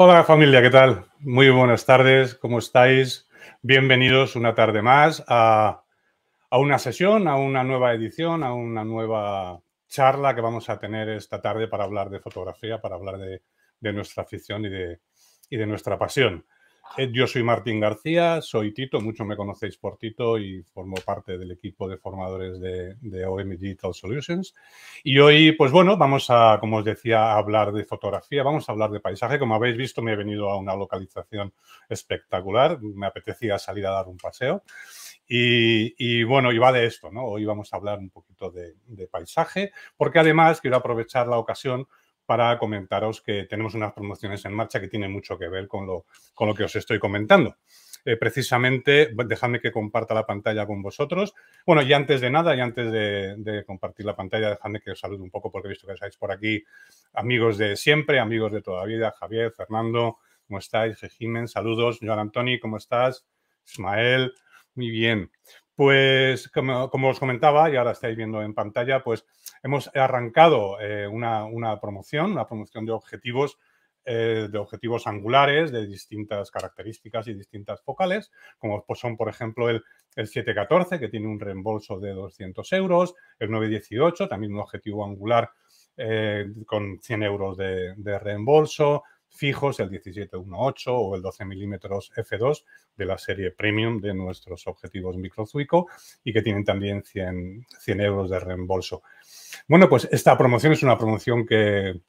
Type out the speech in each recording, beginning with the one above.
Hola familia, ¿qué tal? Muy buenas tardes, ¿cómo estáis? Bienvenidos una tarde más a, una sesión, a una nueva edición, a una nueva charla que vamos a tener esta tarde para hablar de fotografía, para hablar de, nuestra afición y de nuestra pasión. Eh, yo soy Martín García, soy Tito, muchos me conocéis por Tito y formo parte del equipo de formadores de, OM Digital Solutions. Y hoy, pues bueno, vamos a, como os decía, hablar de fotografía, vamos a hablar de paisaje. Como habéis visto, me he venido a una localización espectacular, me apetecía salir a dar un paseo. Y, bueno, y va de esto, ¿no? Hoy vamos a hablar un poquito de, paisaje, porque además quiero aprovechar la ocasión para comentaros que tenemos unas promociones en marcha que tienen mucho que ver con lo, con lo que os estoy comentando. Eh, precisamente, dejadme que comparta la pantalla con vosotros. Bueno, y antes de nada, y antes de, compartir la pantalla, dejadme que os salude un poco porque he visto que estáis por aquí, amigos de siempre, amigos de toda la vida, Javier, Fernando, ¿cómo estáis? Jiménez, saludos, Joan Antoni, ¿cómo estás? Ismael, muy bien. Pues como, como, os comentaba, y ahora estáis viendo en pantalla, pues Hemos arrancado eh, una, promoción, una promoción de objetivos, eh, de objetivos angulares de distintas características y distintas focales, como pues, son, por ejemplo, el, 714, que tiene un reembolso de 200 euros, el 918, también un objetivo angular eh, con 100 euros de, de reembolso, fijos, el 1718 o el 12 milímetros f2 de la serie premium de nuestros objetivos microzuico y que tienen también 100, 100 euros de reembolso. Bueno, pues esta promoción es una promoción que,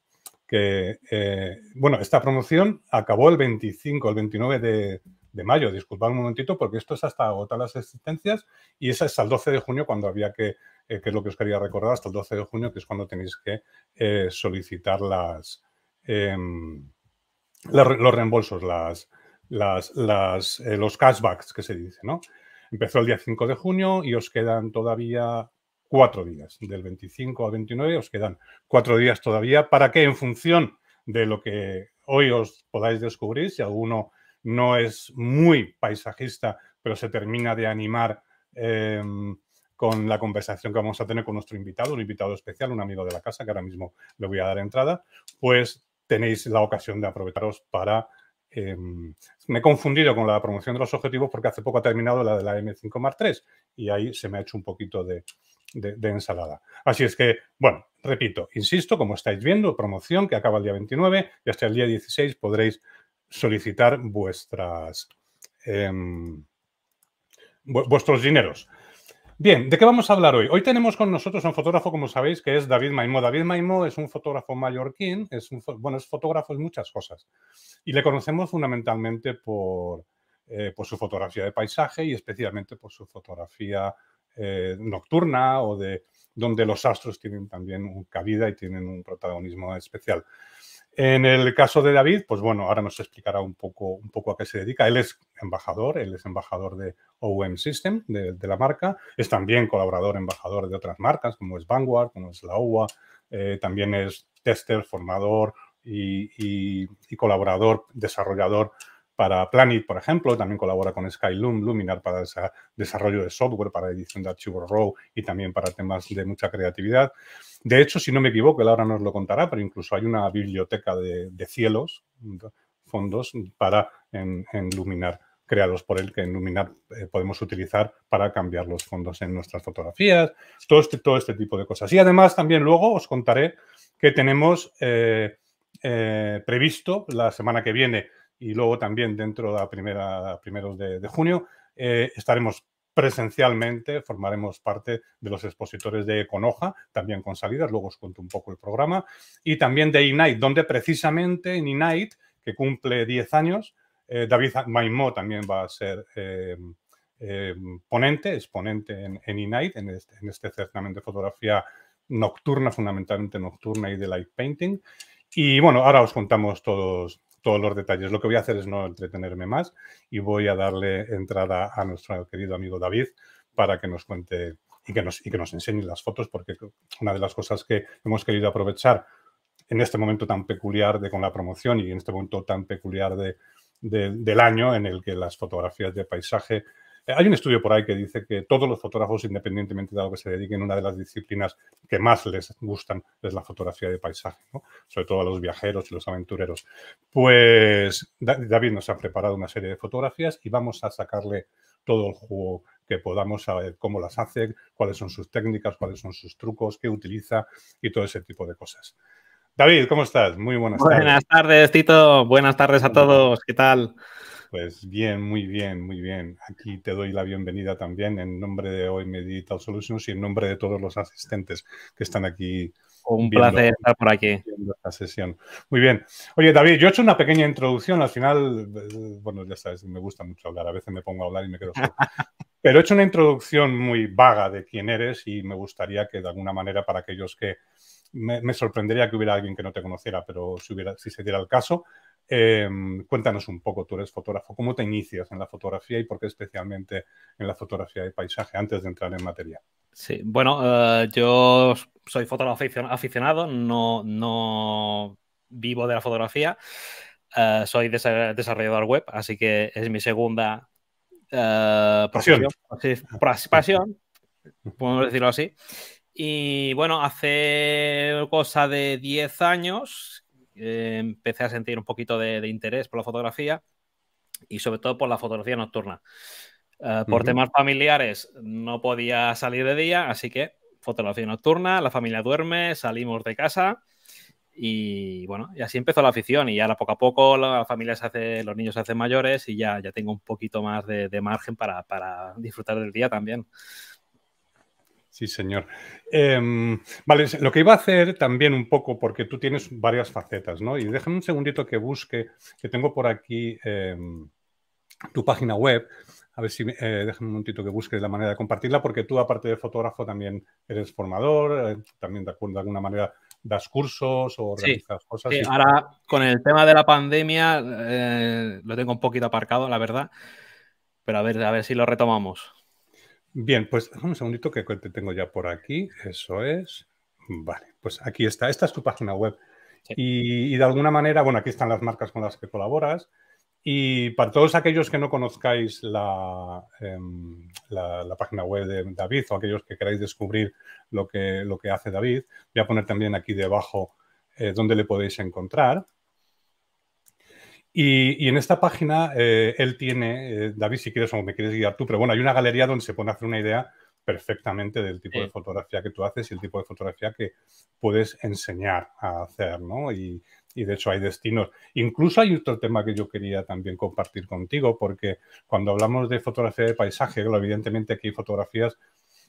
eh, bueno, esta promoción acabó el 25, el 29 de, mayo. Disculpad un momentito porque esto es hasta agotar las existencias y esa es al el 12 de junio cuando había que, eh, que es lo que os quería recordar, hasta el 12 de junio que es cuando tenéis que eh, solicitar las... Em, los reembolsos, las, eh, los cashbacks que se dice, ¿no? Empezó el día 5 de junio y os quedan todavía cuatro días, del 25 al 29 os quedan cuatro días todavía para que en función de lo que hoy os podáis descubrir, si alguno no es muy paisajista, pero se termina de animar em, con la conversación que vamos a tener con nuestro invitado, un invitado especial, un amigo de la casa, que ahora mismo le voy a dar entrada, pues tenéis la ocasión de aprovecharos para... Em, me he confundido con la promoción de los objetivos porque hace poco ha terminado la de la M5 Mark III y ahí se me ha hecho un poquito de, ensalada. Así es que, bueno, repito, insisto, como estáis viendo, promoción que acaba el día 29 y hasta el día 16 podréis solicitar vuestras, em, vuestros dineros. Bien, ¿de qué vamos a hablar hoy? Hoy tenemos con nosotros a un fotógrafo, como sabéis, que es David Maimó. David Maimó es un fotógrafo mallorquín, es bueno, es fotógrafo en muchas cosas. Y le conocemos fundamentalmente por, eh, su fotografía de paisaje y especialmente por su fotografía eh, nocturna o de donde los astros tienen también cabida y tienen un protagonismo especial. En el caso de David, pues bueno, ahora nos explicará un poco, un poco a qué se dedica. Él es embajador, él es embajador de OM System, de, la marca. Es también colaborador, embajador de otras marcas, como es Vanguard, como es la UA, eh, también es tester, formador y, y colaborador, desarrollador para Planet, por ejemplo, también colabora con Skyloom, Luminar para desarrollo de software, para edición de archivos RAW y también para temas de mucha creatividad. De hecho, si no me equivoco, Laura nos lo contará, pero incluso hay una biblioteca de, cielos, fondos, para en, Luminar, creados por él, que en Luminar eh, podemos utilizar para cambiar los fondos en nuestras fotografías, este, todo este, tipo de cosas. Y además también luego os contaré que tenemos eh, eh, previsto la semana que viene y luego también dentro de primera, primeros de, junio eh, estaremos presencialmente, formaremos parte de los expositores de Econoja, también con salidas, luego os cuento un poco el programa, y también de Ignite, donde precisamente en Ignite, que cumple 10 años, eh, David Maimó también va a ser eh, ponente, exponente en, en este, en este certamen de fotografía nocturna, fundamentalmente nocturna y de light painting. Y bueno, ahora os contamos todos, todos los detalles. Lo que voy a hacer es no entretenerme más y voy a darle entrada a nuestro querido amigo David para que nos cuente y que nos, y que nos enseñe las fotos, porque una de las cosas que hemos querido aprovechar en este momento tan peculiar de con la promoción y en este momento tan peculiar del año en el que las fotografías de paisaje eh, hay un estudio por ahí que dice que todos los fotógrafos, independientemente de lo que se dediquen, una de las disciplinas que más les gustan es la fotografía de paisaje, sobre todo a los viajeros y los aventureros. Pues David nos ha preparado una serie de fotografías y vamos a sacarle todo el juego que podamos a ver cómo las hace, cuáles son sus técnicas, cuáles son sus trucos, qué utiliza y todo ese tipo de cosas. David, ¿cómo estás? Muy buenas tardes. Buenas tardes, Tito. Buenas tardes a todos. ¿Qué tal? Pues bien, muy bien, muy bien. Aquí te doy la bienvenida también en nombre de OM Digital Solutions y en nombre de todos los asistentes que están aquí. Un placer estar por aquí. Esta sesión. Muy bien. Oye, David, yo he hecho una pequeña introducción. Al final, bueno, ya sabes, me gusta mucho hablar. A veces me pongo a hablar y me quedo solo. Pero he hecho una introducción muy vaga de quién eres y me gustaría que de alguna manera para aquellos que me, me, sorprendería que hubiera alguien que no te conociera, pero si, hubiera, si se diera el caso, Em, cuéntanos un poco, tú eres fotógrafo, ¿cómo te inicias en la fotografía y por qué especialmente en la fotografía de paisaje antes de entrar en materia? Sí, bueno, eh, yo soy fotógrafo aficionado, no, no vivo de la fotografía, eh, soy desarrollador web, así que es mi segunda eh, pasión. pasión podemos decirlo así. Y bueno, hace cosa de 10 años eh, empecé a sentir un poquito de, interés por la fotografía y sobre todo por la fotografía nocturna. Eh, por temas familiares no podía salir de día, así que fotografía nocturna, la familia duerme, salimos de casa y bueno, y así empezó la afición y ahora poco a poco la familia se hace, los niños se hacen mayores y ya, ya tengo un poquito más de, margen para disfrutar del día también. Sí, señor. Em, vale, lo que iba a hacer también un poco, porque tú tienes varias facetas, ¿no? Y déjame un segundito que busque, que tengo por aquí em, tu página web. A ver si eh, déjame un momentito que busque la manera de compartirla, porque tú, aparte de fotógrafo, también eres formador, eh, también de, de alguna manera das cursos o realizas cosas. Sí, ahora con el tema de la pandemia eh, lo tengo un poquito aparcado, la verdad. Pero a ver, a ver si lo retomamos. Bien, pues un segundito que te tengo ya por aquí. Eso es. Vale, pues aquí está. Esta es tu página web. Y, de alguna manera, bueno, aquí están las marcas con las que colaboras. Y para todos aquellos que no conozcáis la, em, página web de David o aquellos que queráis descubrir lo que, hace David, voy a poner también aquí debajo eh, dónde le podéis encontrar. Y, en esta página eh, él tiene, eh, David, si quieres o me quieres guiar tú, pero bueno, hay una galería donde se pone a hacer una idea perfectamente del tipo de fotografía que tú haces y el tipo de fotografía que puedes enseñar a hacer, ¿no? Y, y, de hecho hay destinos. Incluso hay otro tema que yo quería también compartir contigo, porque cuando hablamos de fotografía de paisaje, evidentemente aquí hay fotografías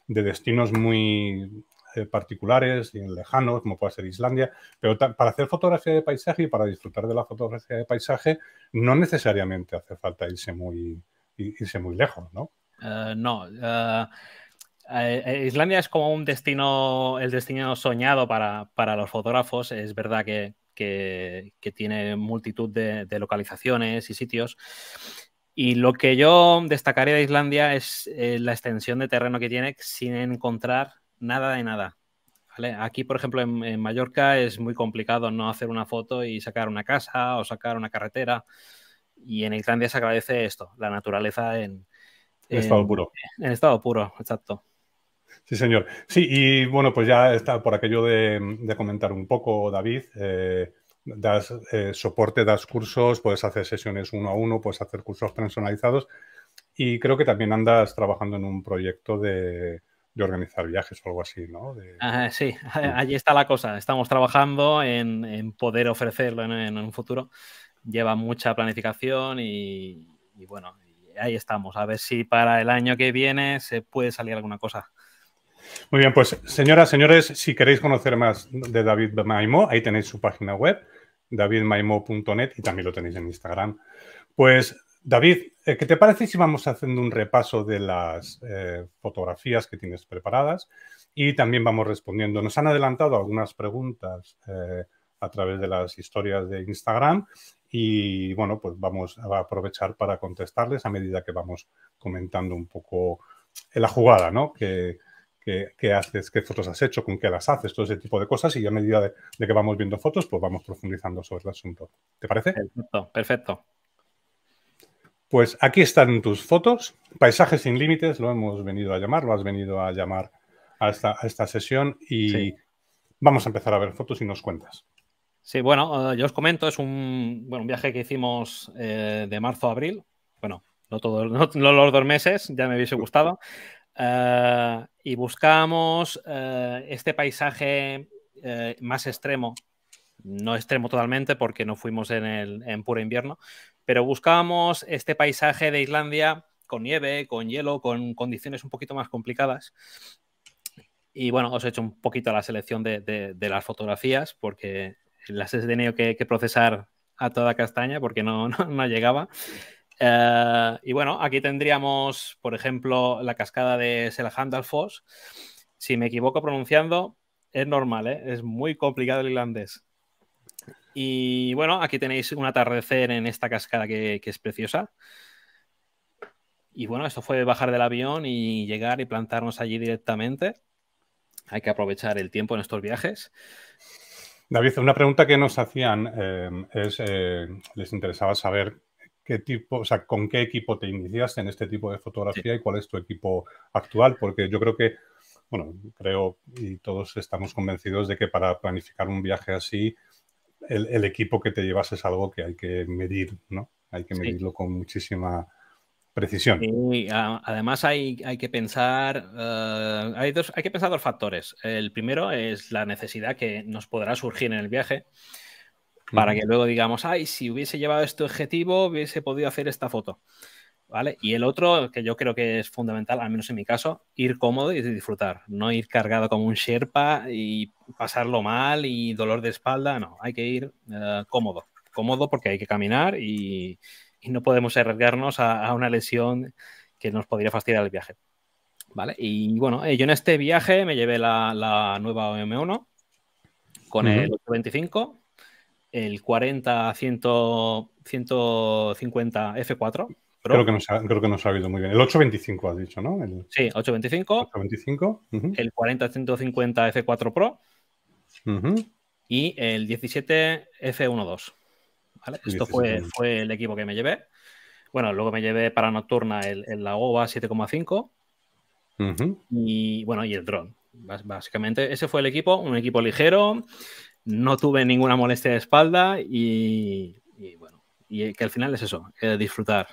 de destinos muy eh, particulares y lejanos, como puede ser Islandia, pero para hacer fotografía de paisaje y para disfrutar de la fotografía de paisaje no necesariamente hace falta irse muy, irse muy lejos, ¿no? Eh, no. Eh, Islandia es como un destino, el destino soñado para, los fotógrafos. Es verdad que, que, tiene multitud de, localizaciones y sitios. Y lo que yo destacaría de Islandia es la extensión de terreno que tiene sin encontrar nada de nada. ¿vale? Aquí, por ejemplo, en, Mallorca es muy complicado no hacer una foto y sacar una casa o sacar una carretera. Y en Islandia se agradece esto, la naturaleza en, en estado puro. En estado puro, exacto. Sí, señor. Sí, y bueno, pues ya está por aquello de, comentar un poco, David. Eh, das eh, soporte, das cursos, puedes hacer sesiones uno a uno, puedes hacer cursos personalizados. Y creo que también andas trabajando en un proyecto de, de organizar viajes o algo así, ¿no? sí, allí está la cosa. Estamos trabajando en, poder ofrecerlo en, un futuro. Lleva mucha planificación y, bueno, ahí estamos. A ver si para el año que viene se puede salir alguna cosa. Muy bien, pues señoras, señores, si queréis conocer más de David Maimo, ahí tenéis su página web, davidmaimo.net y también lo tenéis en Instagram. Pues David, eh, ¿qué te parece si vamos haciendo un repaso de las eh, fotografías que tienes preparadas y también vamos respondiendo? Nos han adelantado algunas preguntas eh, a través de las historias de Instagram y bueno, pues vamos a aprovechar para contestarles a medida que vamos comentando un poco la jugada, ¿no? Qué haces, qué fotos has hecho, con qué las haces, todo ese tipo de cosas y a medida de, que vamos viendo fotos, pues vamos profundizando sobre el asunto. ¿Te parece? perfecto. Pues aquí están tus fotos, paisajes sin límites, lo hemos venido a llamar, lo has venido a llamar a esta, sesión y vamos a empezar a ver fotos y nos cuentas. Sí, bueno, eh, yo os comento, es un, viaje que hicimos eh, de marzo a abril, bueno, no, todos, los dos meses, ya me hubiese gustado, eh, y buscamos este paisaje más extremo, no extremo totalmente porque no fuimos en, en puro invierno, pero buscábamos este paisaje de Islandia con nieve, con hielo, con condiciones un poquito más complicadas. Y bueno, os he hecho un poquito la selección de, las fotografías porque las he tenido que, procesar a toda castaña porque no, llegaba. Eh, y bueno, aquí tendríamos, por ejemplo, la cascada de Selhandalfoss. Si me equivoco pronunciando, es normal, ¿eh? es muy complicado el irlandés. Y bueno, aquí tenéis un atardecer en esta cascada que, es preciosa. Y bueno, esto fue bajar del avión y llegar y plantarnos allí directamente. Hay que aprovechar el tiempo en estos viajes. David, una pregunta que nos hacían em, es, eh, les interesaba saber qué tipo, o sea, con qué equipo te iniciaste en este tipo de fotografía y cuál es tu equipo actual, porque yo creo que, bueno, creo y todos estamos convencidos de que para planificar un viaje así, el, equipo que te llevas es algo que hay que medir, ¿no? Hay que medirlo con muchísima precisión. además hay, que pensar, eh, hay, dos, hay que pensar dos factores. El primero es la necesidad que nos podrá surgir en el viaje para que luego digamos, ay, si hubiese llevado este objetivo, hubiese podido hacer esta foto. Y el otro, que yo creo que es fundamental, al menos en mi caso, ir cómodo y disfrutar, no ir cargado como un sherpa y pasarlo mal y dolor de espalda, no, hay que ir eh, cómodo, cómodo porque hay que caminar y, no podemos arriesgarnos a, una lesión que nos podría fastidiar el viaje. ¿Vale? Y bueno, eh, yo en este viaje me llevé la, nueva m 1 con el 825, el 40 150 F4 Creo que, nos ha, creo ha muy bien. El 825 has dicho, ¿no? sí, 825. 825. El 40-150 F4 Pro. Y el 17 F12. ¿Vale? Esto fue, el equipo que me llevé. Bueno, luego me llevé para nocturna el, el 7,5. Y bueno, y el dron. Básicamente, ese fue el equipo, un equipo ligero, no tuve ninguna molestia de espalda y, y bueno, y que al final es eso, eh, disfrutar,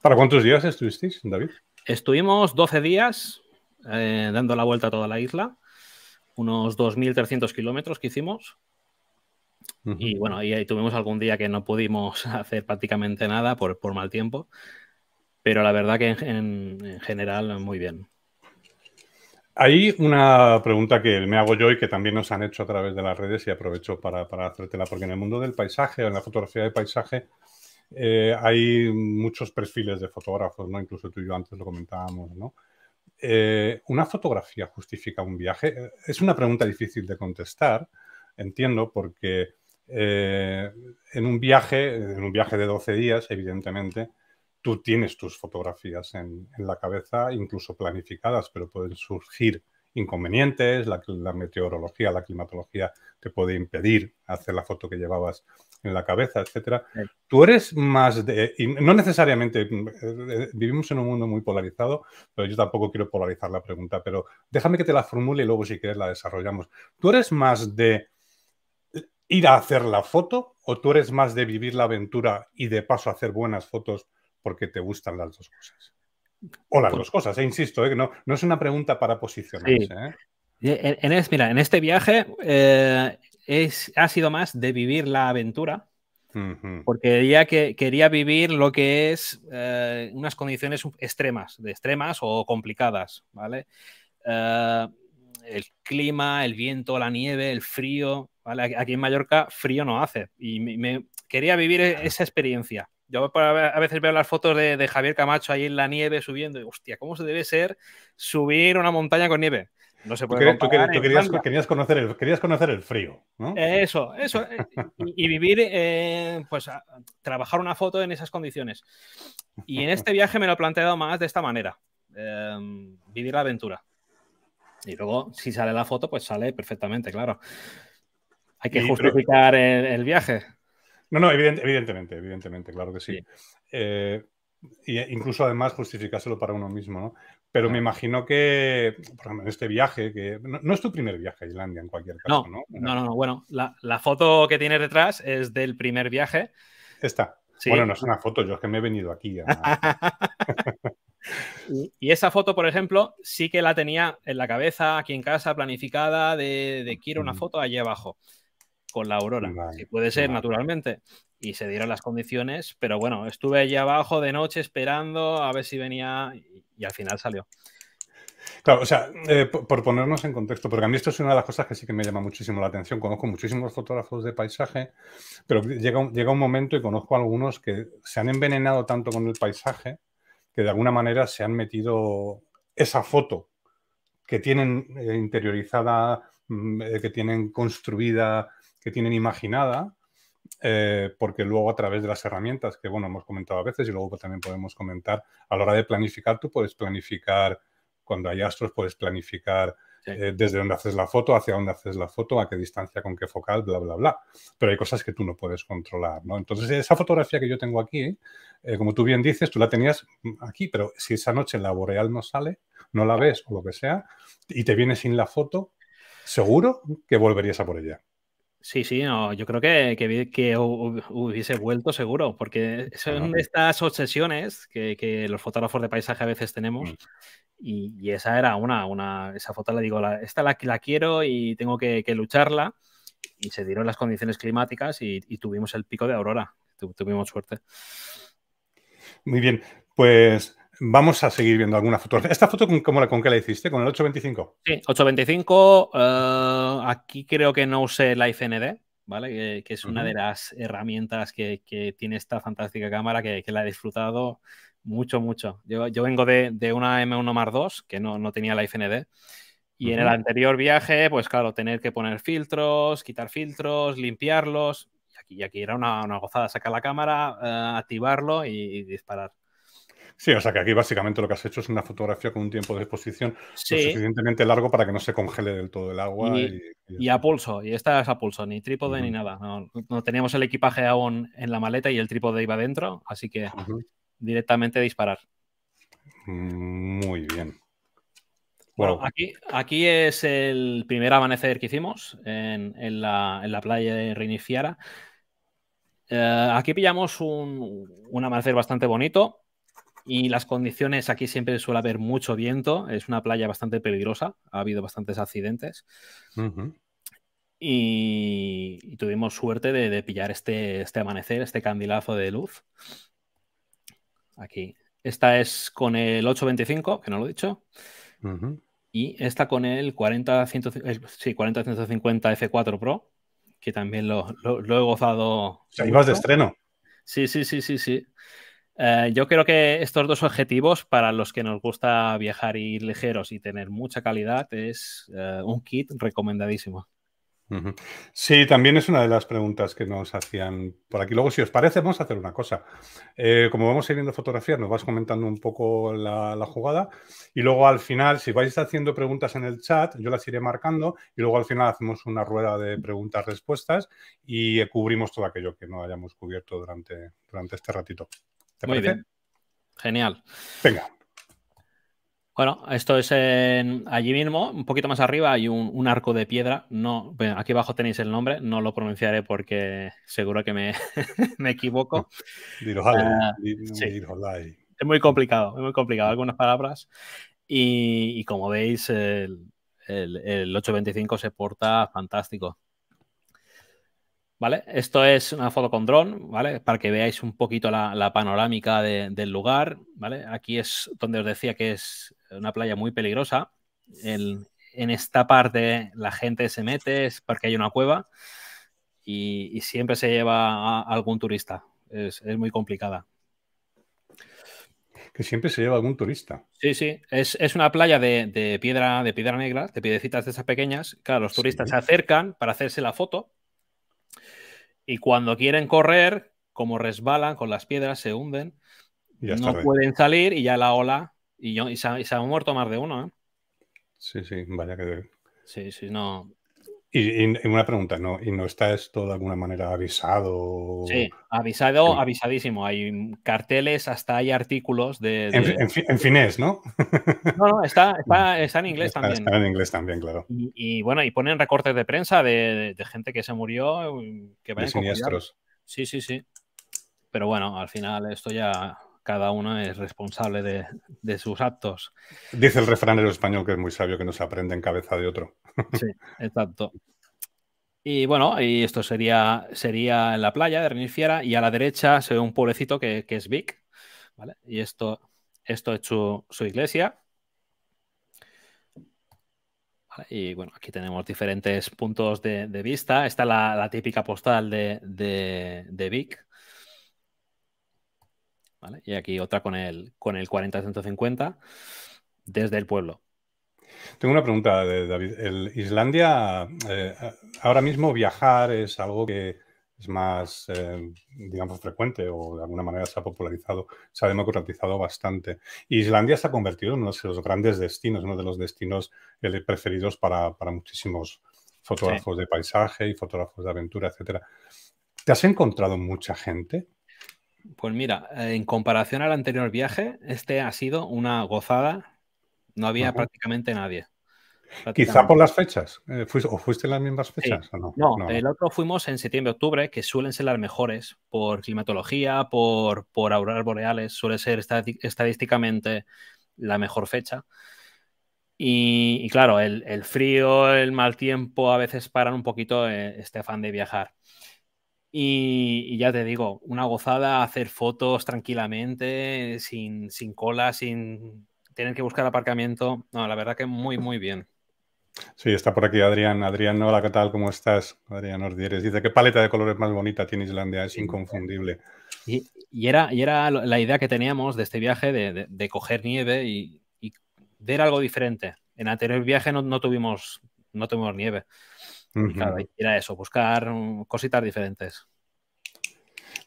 ¿Para cuántos días estuvisteis, David? Estuvimos 12 días eh, dando la vuelta a toda la isla, unos 2.300 kilómetros que hicimos. Y bueno, ahí tuvimos algún día que no pudimos hacer prácticamente nada por, mal tiempo, pero la verdad que en, general muy bien. Hay una pregunta que me hago yo y que también nos han hecho a través de las redes y aprovecho para, para hacértela, porque en el mundo del paisaje o en la fotografía de paisaje eh, hay muchos perfiles de fotógrafos, ¿no? Incluso tú y yo antes lo comentábamos, eh, ¿Una fotografía justifica un viaje? Es una pregunta difícil de contestar, entiendo, porque eh, en un viaje, en un viaje de 12 días, evidentemente, tú tienes tus fotografías en, la cabeza, incluso planificadas, pero pueden surgir inconvenientes, la, meteorología, la climatología te puede impedir hacer la foto que llevabas en la cabeza, etcétera. Tú eres más de, no necesariamente, eh, eh, vivimos en un mundo muy polarizado, pero yo tampoco quiero polarizar la pregunta, pero déjame que te la formule y luego si quieres la desarrollamos. ¿Tú eres más de ir a hacer la foto o tú eres más de vivir la aventura y de paso hacer buenas fotos porque te gustan las dos cosas? O las pues dos cosas, e insisto, que no, no es una pregunta para posicionarse. En, mira, en este viaje es, ha sido más de vivir la aventura, porque que, quería vivir lo que es eh, unas condiciones extremas, de extremas o complicadas, ¿vale? Eh, el clima, el viento, la nieve, el frío, ¿vale? Aquí en Mallorca frío no hace y me, quería vivir esa experiencia. Yo a veces veo las fotos de, de, Javier Camacho ahí en la nieve subiendo y, hostia, ¿cómo se debe ser subir una montaña con nieve? No se puede tú, querías, tú querías, conocer el, frío, ¿no? Eso, eso. Eh, y, vivir, eh, pues, trabajar una foto en esas condiciones. Y en este viaje me lo he planteado más de esta manera. Em, vivir la aventura. Y luego, si sale la foto, pues sale perfectamente, claro. Hay que justificar el, viaje. No, no, evidentemente, evidentemente, claro que sí. Eh, e, incluso además justificárselo para uno mismo, ¿no? Pero me imagino que, por ejemplo, en este viaje, que no, es tu primer viaje a Islandia en cualquier caso, ¿no? No, no, no. Bueno, la, foto que tienes detrás es del primer viaje. Esta. Bueno, no es una foto, yo es que me he venido aquí. y, esa foto, por ejemplo, sí que la tenía en la cabeza, aquí en casa, planificada, de, de quiero una mm. foto allí abajo con la Aurora, si puede ser, naturalmente. Y se dieron las condiciones, pero bueno, estuve allí abajo de noche esperando a ver si venía y, al final salió. Claro, o sea, eh, por, ponernos en contexto, porque a mí esto es una de las cosas que sí que me llama muchísimo la atención. Conozco muchísimos fotógrafos de paisaje, pero llega un, llega un momento y conozco algunos que se han envenenado tanto con el paisaje que de alguna manera se han metido esa foto que tienen eh, interiorizada, mm, eh, que tienen construida que tienen imaginada, eh, porque luego a través de las herramientas que, bueno, hemos comentado a veces y luego también podemos comentar, a la hora de planificar, tú puedes planificar, cuando hay astros, puedes planificar eh, desde dónde haces la foto, hacia dónde haces la foto, a qué distancia, con qué focal, bla, bla, bla. Pero hay cosas que tú no puedes controlar, ¿no? Entonces, esa fotografía que yo tengo aquí, eh, como tú bien dices, tú la tenías aquí, pero si esa noche la boreal no sale, no la ves o lo que sea, y te viene sin la foto, seguro que volverías a por ella. Sí, sí, no, yo creo que, que, hubiese vuelto seguro, porque son estas obsesiones que, que, los fotógrafos de paisaje a veces tenemos. Mm. Y, y esa era una, una, esa foto la digo, esta la, la quiero y tengo que, lucharla. Y se dieron las condiciones climáticas y, tuvimos el pico de aurora. tuvimos suerte. Muy bien, pues Vamos a seguir viendo alguna foto. ¿Esta foto con, la, qué la hiciste? ¿Con el 825? Sí, 825. Eh, aquí creo que no usé la FND, ¿vale? que, es una de las herramientas que, tiene esta fantástica cámara que, la he disfrutado mucho, mucho. Yo, vengo de, una M1 Mark II que no, tenía la FND. Y en el anterior viaje, pues claro, tener que poner filtros, quitar filtros, limpiarlos. Y aquí, era una, gozada sacar la cámara, eh, activarlo y, disparar. Sí, o sea que aquí básicamente lo que has hecho es una fotografía con un tiempo de exposición suficientemente largo para que no se congele del todo el agua. Y, a pulso, y esta es a pulso, ni trípode ni nada. No, teníamos el equipaje aún en la maleta y el trípode iba dentro, así que directamente disparar. Muy bien. Bueno, aquí, aquí es el primer amanecer que hicimos en, la, playa de Reiniciara. Eh, aquí pillamos un, un amanecer bastante bonito y las condiciones aquí siempre suele haber mucho viento, es una playa bastante peligrosa, ha habido bastantes accidentes. y, tuvimos suerte de, pillar este, este amanecer, este candilazo de luz. Aquí. Esta es con el 825, que no lo he dicho. Y esta con el 40, 150 F4 Pro, que también lo, he gozado. O sea, ibas de estreno. Sí, sí, sí, sí, sí. Eh, yo creo que estos dos objetivos para los que nos gusta viajar y ir ligeros y tener mucha calidad es eh, un kit recomendadísimo. Sí, también es una de las preguntas que nos hacían por aquí. Luego, si os parece, vamos a hacer una cosa. Eh, como vamos a ir viendo fotografías, nos vas comentando un poco la, jugada y luego al final, si vais haciendo preguntas en el chat, yo las iré marcando y luego al final hacemos una rueda de preguntas-respuestas y cubrimos todo aquello que no hayamos cubierto durante, durante este ratito. Muy bien. Genial. Venga. Bueno, esto es allí mismo, un poquito más arriba hay un, arco de piedra. No, aquí abajo tenéis el nombre, no lo pronunciaré porque seguro que me, equivoco. Es muy complicado, es muy complicado, algunas palabras. Y, como veis, el, el 825 se porta fantástico. ¿vale? Esto es una foto con dron, ¿vale? Para que veáis un poquito la, panorámica del lugar, ¿vale? Aquí es donde os decía que es una playa muy peligrosa. en esta parte la gente se mete, es porque hay una cueva y, siempre se lleva a algún turista. Es, muy complicada. Que siempre se lleva algún turista. Sí, sí. Es, una playa de, piedra, de piedra negra, de piedecitas de esas pequeñas. Claro, los turistas se acercan para hacerse la foto, y cuando quieren correr, como resbalan con las piedras, se hunden, ya no pueden salir y ya la ola. Y, yo, se, han muerto más de uno. ¿eh? Sí, sí, vaya que. Sí, sí, no. Y, una pregunta, ¿no? ¿Y no está esto de alguna manera avisado? Sí, avisado, avisadísimo. Hay carteles, hasta hay artículos de. En, finés, ¿no? No, no, está, en inglés también. Está en inglés también, claro. Y, bueno, y ponen recortes de prensa de, gente que se murió, que Sí, sí, sí. Pero bueno, al final esto ya cada uno es responsable de, sus actos. Dice el refranero español que es muy sabio que no se aprende en cabeza de otro. Sí, exacto. Y bueno, y esto sería, sería en la playa de Renifiera y a la derecha se ve un pueblecito que, es Vic, Y esto, esto es su, su iglesia. Y bueno, aquí tenemos diferentes puntos de, vista. Está la, la, típica postal de, de Vic, y aquí otra con el, con el 40-150 desde el pueblo. Tengo una pregunta, de David. ¿El Islandia, eh, ahora mismo viajar es algo que es más, eh, digamos, frecuente o de alguna manera se ha popularizado, se ha democratizado bastante. Islandia se ha convertido en uno de los grandes destinos, uno de los destinos eh, preferidos para, muchísimos fotógrafos de paisaje y fotógrafos de aventura, etcétera. ¿Te has encontrado mucha gente pues mira, eh, en comparación al anterior viaje, este ha sido una gozada. No había prácticamente nadie. Quizá por las fechas. Eh, ¿O fuiste en las mismas fechas? ¿o no? el otro fuimos en septiembre-octubre, que suelen ser las mejores por climatología, por, por auroras boreales, suele ser estadísticamente la mejor fecha. Y, claro, el, el, frío, el mal tiempo a veces paran un poquito eh, este afán de viajar. Y, ya te digo, una gozada hacer fotos tranquilamente, sin, cola, sin tener que buscar aparcamiento. No, la verdad que muy, muy bien. Sí, está por aquí Adrián. Adrián, hola, ¿qué tal? ¿Cómo estás? Adrián Ordieres. Dice, ¿qué paleta de colores más bonita tiene Islandia? Es inconfundible. Y, era, y era la idea que teníamos de este viaje, de, coger nieve y, ver algo diferente. En el anterior viaje no, tuvimos, no tuvimos nieve claro, era eso, buscar mm, cositas diferentes.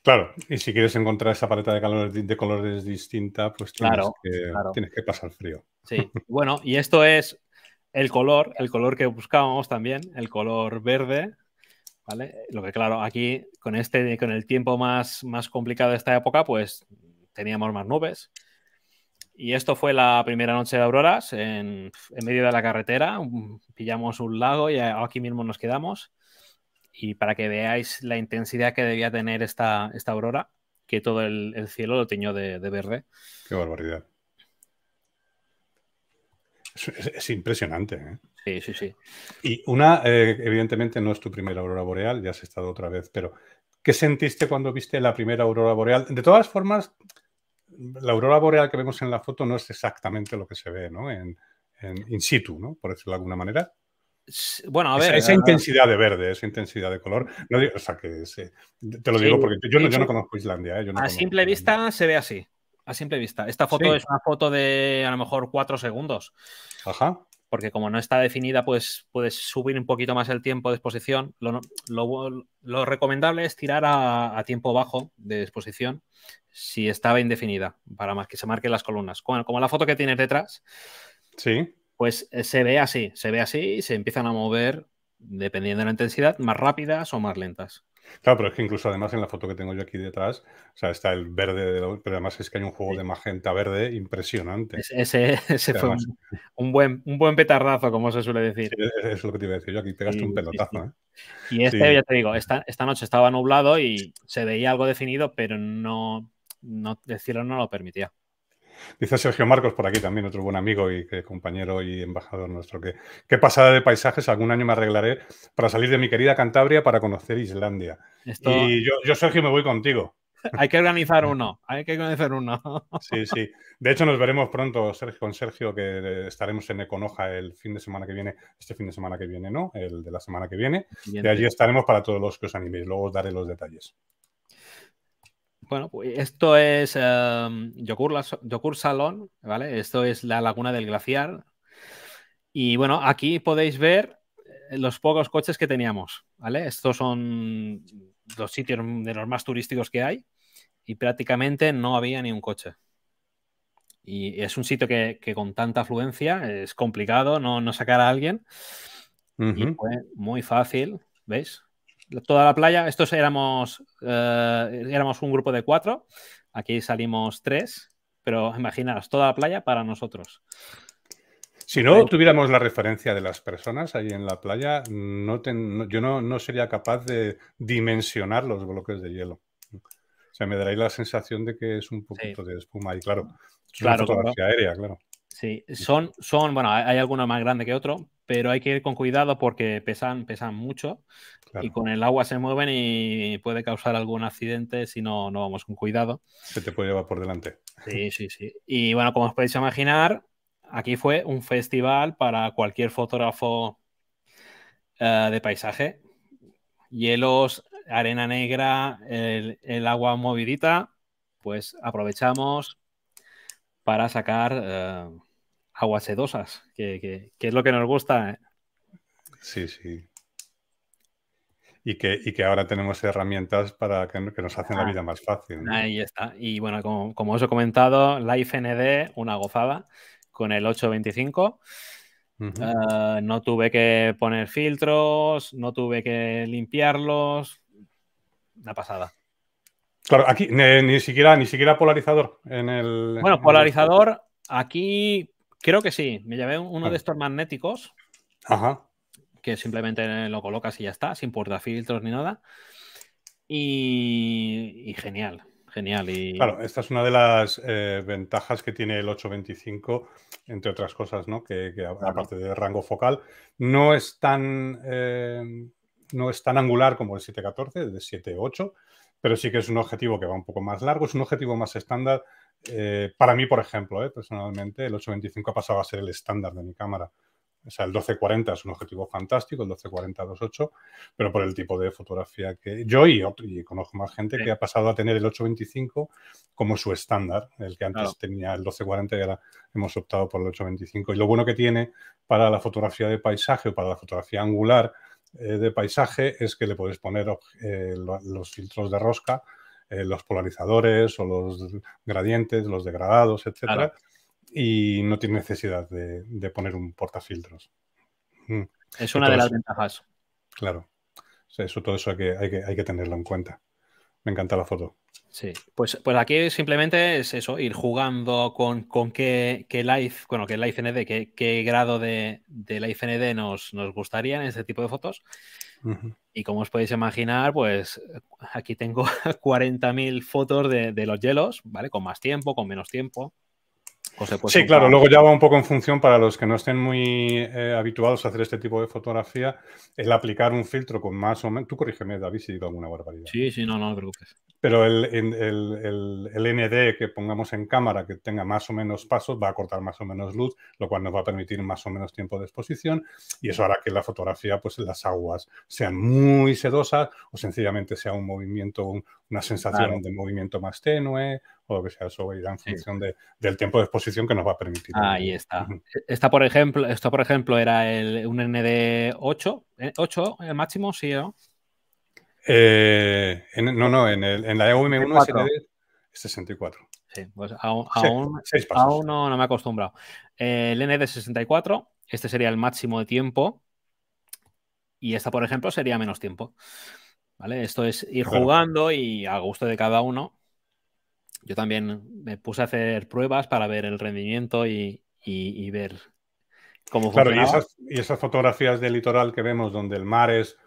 Claro, y si quieres encontrar esa paleta de, de colores distinta, pues tienes, claro, que, tienes que pasar frío. Sí, bueno, y esto es el color, el color que buscábamos también, el color verde, ¿vale? Lo que claro, aquí con este, con el tiempo más, más complicado de esta época, pues teníamos más nubes. Y esto fue la primera noche de auroras, en, medio de la carretera, pillamos un lago y aquí mismo nos quedamos. Y para que veáis la intensidad que debía tener esta, esta aurora, que todo el, cielo lo tiñó de, verde. Qué barbaridad. Es, impresionante. ¿eh? Sí, sí, sí. Y una, eh, evidentemente, no es tu primera aurora boreal, ya has estado otra vez, pero ¿qué sentiste cuando viste la primera aurora boreal? De todas formas, la aurora boreal que vemos en la foto no es exactamente lo que se ve ¿no? en, in situ, ¿no? por decirlo de alguna manera. Bueno, a ver. Esa, intensidad de verde, esa intensidad de color. o sea, que te lo digo porque yo, no, conozco Islandia. ¿eh? a simple vista se ve así. A simple vista. Esta foto es una foto de a lo mejor cuatro segundos. Ajá porque como no está definida, pues puedes subir un poquito más el tiempo de exposición. Lo, recomendable es tirar a, tiempo bajo de exposición si estaba indefinida, para más que se marquen las columnas. Como, como la foto que tienes detrás, sí. pues eh, se ve así, se ve así y se empiezan a mover, dependiendo de la intensidad, más rápidas o más lentas. Claro, pero es que incluso además en la foto que tengo yo aquí detrás, o sea, está el verde, de pero además es que hay un juego de magenta verde impresionante. Ese, fue un, buen, un buen petardazo, como se suele decir. es lo que te iba a decir yo, aquí te gasté un pelotazo. ¿eh? Y este, ya te digo, esta, esta noche estaba nublado y se veía algo definido, pero no, no el no lo permitía. Dice Sergio Marcos por aquí también, otro buen amigo y compañero y embajador nuestro. Que, qué pasada de paisajes, algún año me arreglaré para salir de mi querida Cantabria para conocer Islandia. Y yo, Sergio, me voy contigo. hay que organizar uno, hay que organizar uno. sí, sí. De hecho, nos veremos pronto Sergio, con Sergio, que eh, estaremos en Econoja el fin de semana que viene, este fin de semana que viene, ¿no? El de la semana que viene. Y allí estaremos para todos los que os animéis. Luego os daré los detalles. Bueno, pues esto es em, Yokur, Salón, ¿vale? Esto es la laguna del glaciar. Y bueno, aquí podéis ver eh, los pocos coches que teníamos, ¿vale? Estos son los sitios de los más turísticos que hay y prácticamente no había ni un coche. Y es un sitio que, con tanta afluencia es complicado no, sacar a alguien. Y fue muy fácil, ¿veis? toda la playa. Estos éramos, eh, éramos un grupo de cuatro. Aquí salimos tres, pero imaginaros toda la playa para nosotros. Si no tuviéramos la referencia de las personas ahí en la playa, no yo no, sería capaz de dimensionar los bloques de hielo. O sea, me daréis la sensación de que es un poquito de espuma y claro, es claro, una fotografía aérea, claro. Sí, son, son, bueno, hay alguna más grande que otro, pero hay que ir con cuidado porque pesan, pesan mucho y con el agua se mueven y puede causar algún accidente si no, no vamos con cuidado. Se te puede llevar por delante. Sí, sí, sí. Y bueno, como os podéis imaginar, aquí fue un festival para cualquier fotógrafo eh, de paisaje. Hielos, arena negra, el, agua movidita, pues aprovechamos para sacar... Eh, aguas sedosas, que, es lo que nos gusta. ¿eh? Sí, sí. Y que, y que, ahora tenemos herramientas para que, nos hacen la ah, vida más fácil. Ahí está. Y bueno, como, os he comentado, Life ND, una gozada con el 825. Ah, no tuve que poner filtros, no tuve que limpiarlos. Una pasada. Claro, aquí ni, siquiera ni siquiera polarizador en el. Bueno, polarizador aquí Creo que sí. Me llevé uno de estos magnéticos. Que simplemente lo colocas y ya está, sin filtros ni nada. Y, genial, genial. Claro, esta es una de las eh, ventajas que tiene el 825, entre otras cosas, ¿no? Que, aparte del rango focal, no es tan. Eh, no es tan angular como el 714, el de 7.8, pero sí que es un objetivo que va un poco más largo, es un objetivo más estándar eh, para mí, por ejemplo, eh, personalmente, el 825 ha pasado a ser el estándar de mi cámara. O sea, el 1240 es un objetivo fantástico, el 1240-28, pero por el tipo de fotografía que yo y, conozco más gente que ha pasado a tener el 825 como su estándar, el que antes tenía el 1240 y ahora hemos optado por el 825. Y lo bueno que tiene para la fotografía de paisaje o para la fotografía angular eh, de paisaje es que le puedes poner los filtros de rosca eh, los polarizadores o los gradientes, los degradados, etcétera, y no tiene necesidad de, poner un portafiltros. Mm. Es una de las ventajas. Claro. Eso, todo eso hay que, hay, hay que tenerlo en cuenta. Me encanta la foto. Sí, pues, pues aquí simplemente es eso, ir jugando con, qué, qué life, bueno, qué life ND, qué, grado de, de life ND nos, nos gustaría en este tipo de fotos. Y como os podéis imaginar, pues aquí tengo 40.000 fotos de, los hielos, ¿vale? Con más tiempo, con menos tiempo. sí, claro, luego ya va un poco en función para los que no estén muy eh, habituados a hacer este tipo de fotografía, el aplicar un filtro con más o menos. Tú corrígeme, David, si digo alguna barbaridad. Sí, sí, no, no te preocupes pero el, el, el, ND que pongamos en cámara que tenga más o menos pasos va a cortar más o menos luz, lo cual nos va a permitir más o menos tiempo de exposición y eso hará que la fotografía, pues las aguas sean muy sedosas o sencillamente sea un movimiento, una sensación de movimiento más tenue o lo que sea, eso irá en función del tiempo de exposición que nos va a permitir. Ahí está. E, esta, por ejemplo, esto, por ejemplo, era el, un ND 8, 8 el máximo, sí, ¿no? Eh, no, no, en, la EVM1 es 64. Pues aún, no, me he acostumbrado. Eh, el ND 64, este sería el máximo de tiempo. Y esta, por ejemplo, sería menos tiempo. ¿Vale? Esto es ir jugando y a gusto de cada uno. Yo también me puse a hacer pruebas para ver el rendimiento y, ver cómo funciona. y esas, fotografías del litoral que vemos donde el mar es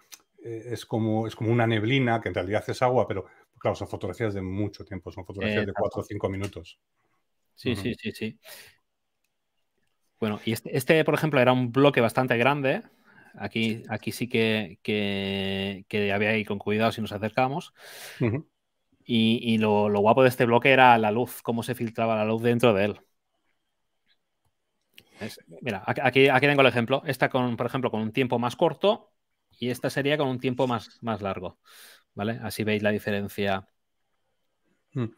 eh, es, como, es como una neblina, que en realidad es agua, pero claro, son fotografías de mucho tiempo, son fotografías de 4 o 5 minutos. Sí, sí, sí, sí. Bueno, y este, este, por ejemplo, era un bloque bastante grande. Aquí, aquí sí que, que, que había ahí con cuidado si nos acercamos. Y, lo, guapo de este bloque era la luz, cómo se filtraba la luz dentro de él. mira, aquí, aquí tengo el ejemplo. Esta, con, por ejemplo, con un tiempo más corto, y esta sería con un tiempo más, más largo. ¿Vale? Así veis la diferencia. Hmm.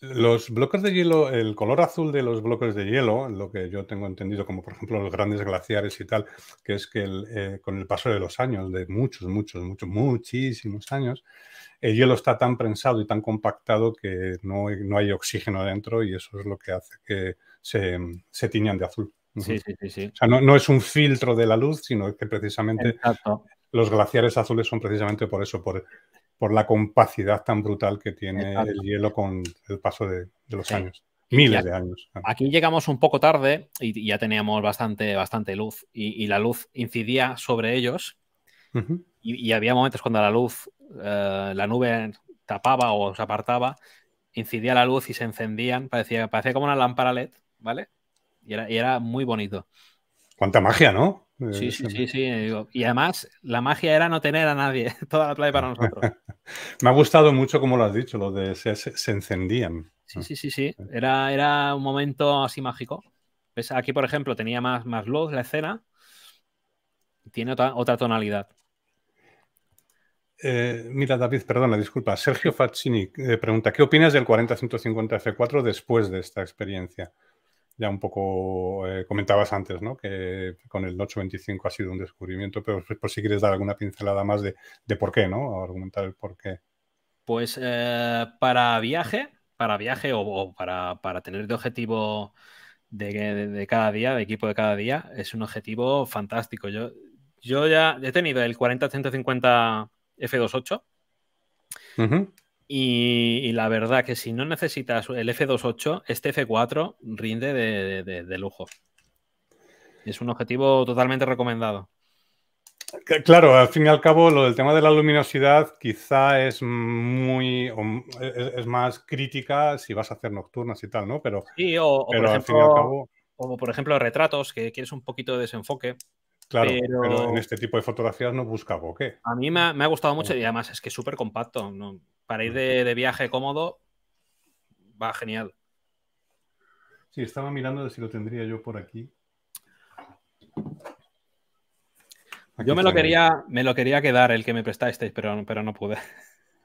Los bloques de hielo, el color azul de los bloques de hielo, lo que yo tengo entendido, como por ejemplo los grandes glaciares y tal, que es que eh, con el paso de los años, de muchos, muchos, muchos, muchísimos años, el hielo está tan prensado y tan compactado que no, hay oxígeno dentro y eso es lo que hace que se, se tiñan de azul. Sí, sí, sí, O sea, no, es un filtro de la luz, sino que precisamente los glaciares azules son precisamente por eso, por, la compacidad tan brutal que tiene el hielo con el paso de, los años. Miles de años. Aquí llegamos un poco tarde y ya teníamos bastante, bastante luz y, la luz incidía sobre ellos y, había momentos cuando la luz, eh, la nube tapaba o se apartaba, incidía la luz y se encendían, parecía, parecía como una lámpara LED, ¿vale? Y era, muy bonito. Cuánta magia, ¿no? Sí, eh, sí, sí, eh, Y además, la magia era no tener a nadie, toda la playa para nosotros. Me ha gustado mucho como lo has dicho, lo de se, se encendían. Ah. Sí, sí, sí, sí. Era, era un momento así mágico. Aquí, por ejemplo, tenía más, más luz la escena. Tiene otra, tonalidad. Eh, mira, David, perdona, disculpa. Sergio Faccini pregunta: ¿Qué opinas del 40-150 F4 después de esta experiencia? ya un poco eh, comentabas antes, ¿no? Que con el 825 ha sido un descubrimiento, pero pues, por si quieres dar alguna pincelada más de, por qué, ¿no? argumentar el por qué. Pues eh, para viaje, para viaje o, para, tener de objetivo de, cada día, de equipo de cada día, es un objetivo fantástico. Yo, yo ya he tenido el 40-150 F28. Y, la verdad que si no necesitas el F28, este F4 rinde de, de, lujo. Es un objetivo totalmente recomendado. Claro, al fin y al cabo, lo del tema de la luminosidad quizá es muy es, más crítica si vas a hacer nocturnas y tal, ¿no? Pero, sí, o, por ejemplo, al o por ejemplo retratos, que quieres un poquito de desenfoque. Claro, pero... en este tipo de fotografías no busca bokeh. A mí me ha, gustado mucho y además es que es súper compacto para ir de, viaje cómodo, va genial. Sí, estaba mirando de si lo tendría yo por aquí. yo me lo, quería, me lo quería quedar, el que me prestasteis, pero, pero no pude.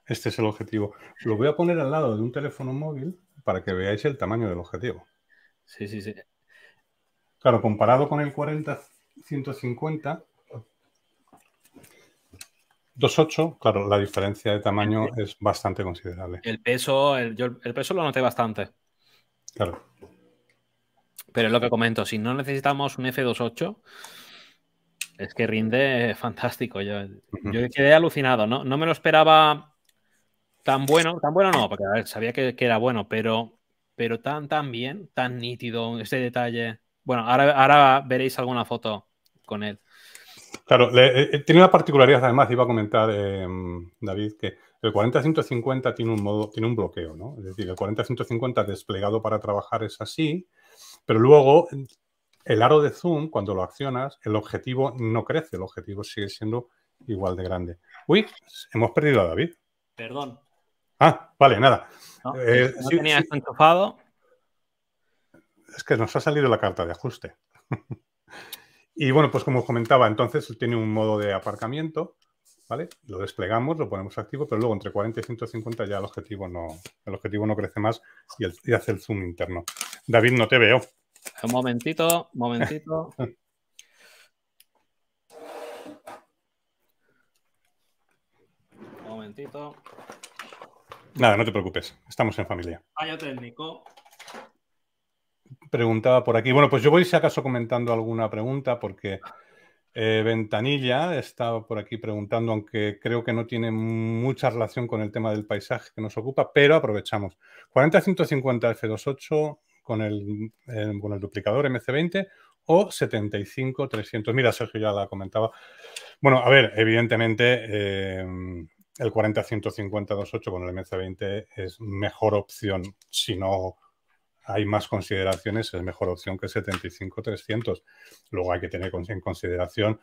Este es el objetivo. Lo voy a poner al lado de un teléfono móvil para que veáis el tamaño del objetivo. Sí, sí, sí. Claro, comparado con el 40-150, 2,8, claro, la diferencia de tamaño es bastante considerable. El peso, el, el peso lo noté bastante. Claro. Pero es lo que comento, si no necesitamos un F28, es que rinde fantástico. Yo, yo quedé alucinado, ¿no? No me lo esperaba tan bueno, tan bueno no, porque sabía que, era bueno, pero, pero tan, tan bien, tan nítido ese detalle. Bueno, ahora veréis alguna foto con él. Claro, eh, eh, tiene una particularidad, además, iba a comentar eh, David, que el 40-150 tiene un modo, tiene un bloqueo, ¿no? Es decir, el 40-150 desplegado para trabajar es así, pero luego el aro de zoom, cuando lo accionas, el objetivo no crece, el objetivo sigue siendo igual de grande. Uy, hemos perdido a David. Perdón. Ah, vale, nada. No, tenía enchufado. Es que nos ha salido la carta de ajuste. Y bueno, pues como os comentaba, entonces tiene un modo de aparcamiento, ¿vale? Lo desplegamos, lo ponemos activo, pero luego entre 40 y 150 ya el objetivo no, el objetivo no crece más y, hace el zoom interno. David, no te veo. Un momentito, un momentito. un momentito. Nada, no te preocupes, estamos en familia. Fallo técnico preguntaba por aquí. Bueno, pues yo voy si acaso comentando alguna pregunta porque eh, Ventanilla estaba por aquí preguntando, aunque creo que no tiene mucha relación con el tema del paisaje que nos ocupa, pero aprovechamos. 40-150 F28 con el, eh, con el duplicador MC20 o 75-300. Mira, Sergio ya la comentaba. Bueno, a ver, evidentemente eh, el 40-150-28 con el MC20 es mejor opción si no hay más consideraciones, es mejor opción que 75-300. Luego hay que tener en consideración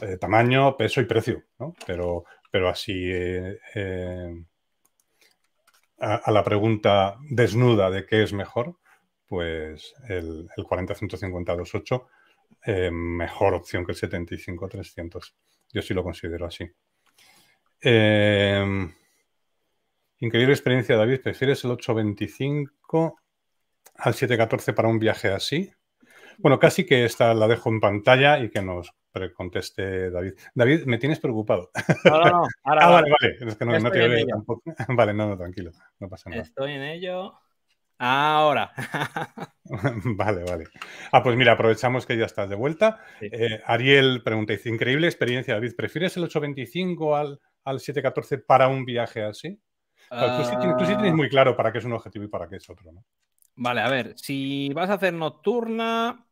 eh, tamaño, peso y precio, ¿no? Pero, pero así eh, eh, a, la pregunta desnuda de qué es mejor, pues el, el 40-150-28 mejor opción que el 75-300. Yo sí lo considero así. Increíble experiencia, David. ¿Prefieres el 825 al 714 para un viaje así? Bueno, casi que esta la dejo en pantalla y que nos conteste David. David, me tienes preocupado. No, no, no. ah, vale, vale. Es que no, no te veo tampoco. Vale, no, no, tranquilo. No pasa nada. Estoy en ello. Ahora. vale, vale. Ah, pues mira, aprovechamos que ya estás de vuelta. Eh, Ariel pregunta, dice, increíble experiencia, David. ¿Prefieres el 825 al, al 714 para un viaje así? tú, sí, tienes ah. muy claro para qué es un objetivo y para qué es otro, ¿no? Vale, a ver, si vas a hacer nocturna,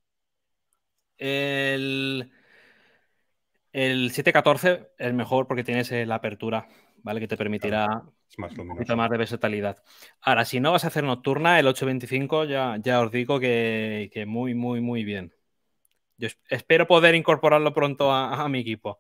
el, el 714 es mejor porque tienes eh, la apertura, ¿vale? Que te permitirá un poquito más de versatilidad. Ahora, si no vas a hacer nocturna, el 825 ya, ya os digo que, muy, muy, muy bien. Yo espero poder incorporarlo pronto a mi equipo.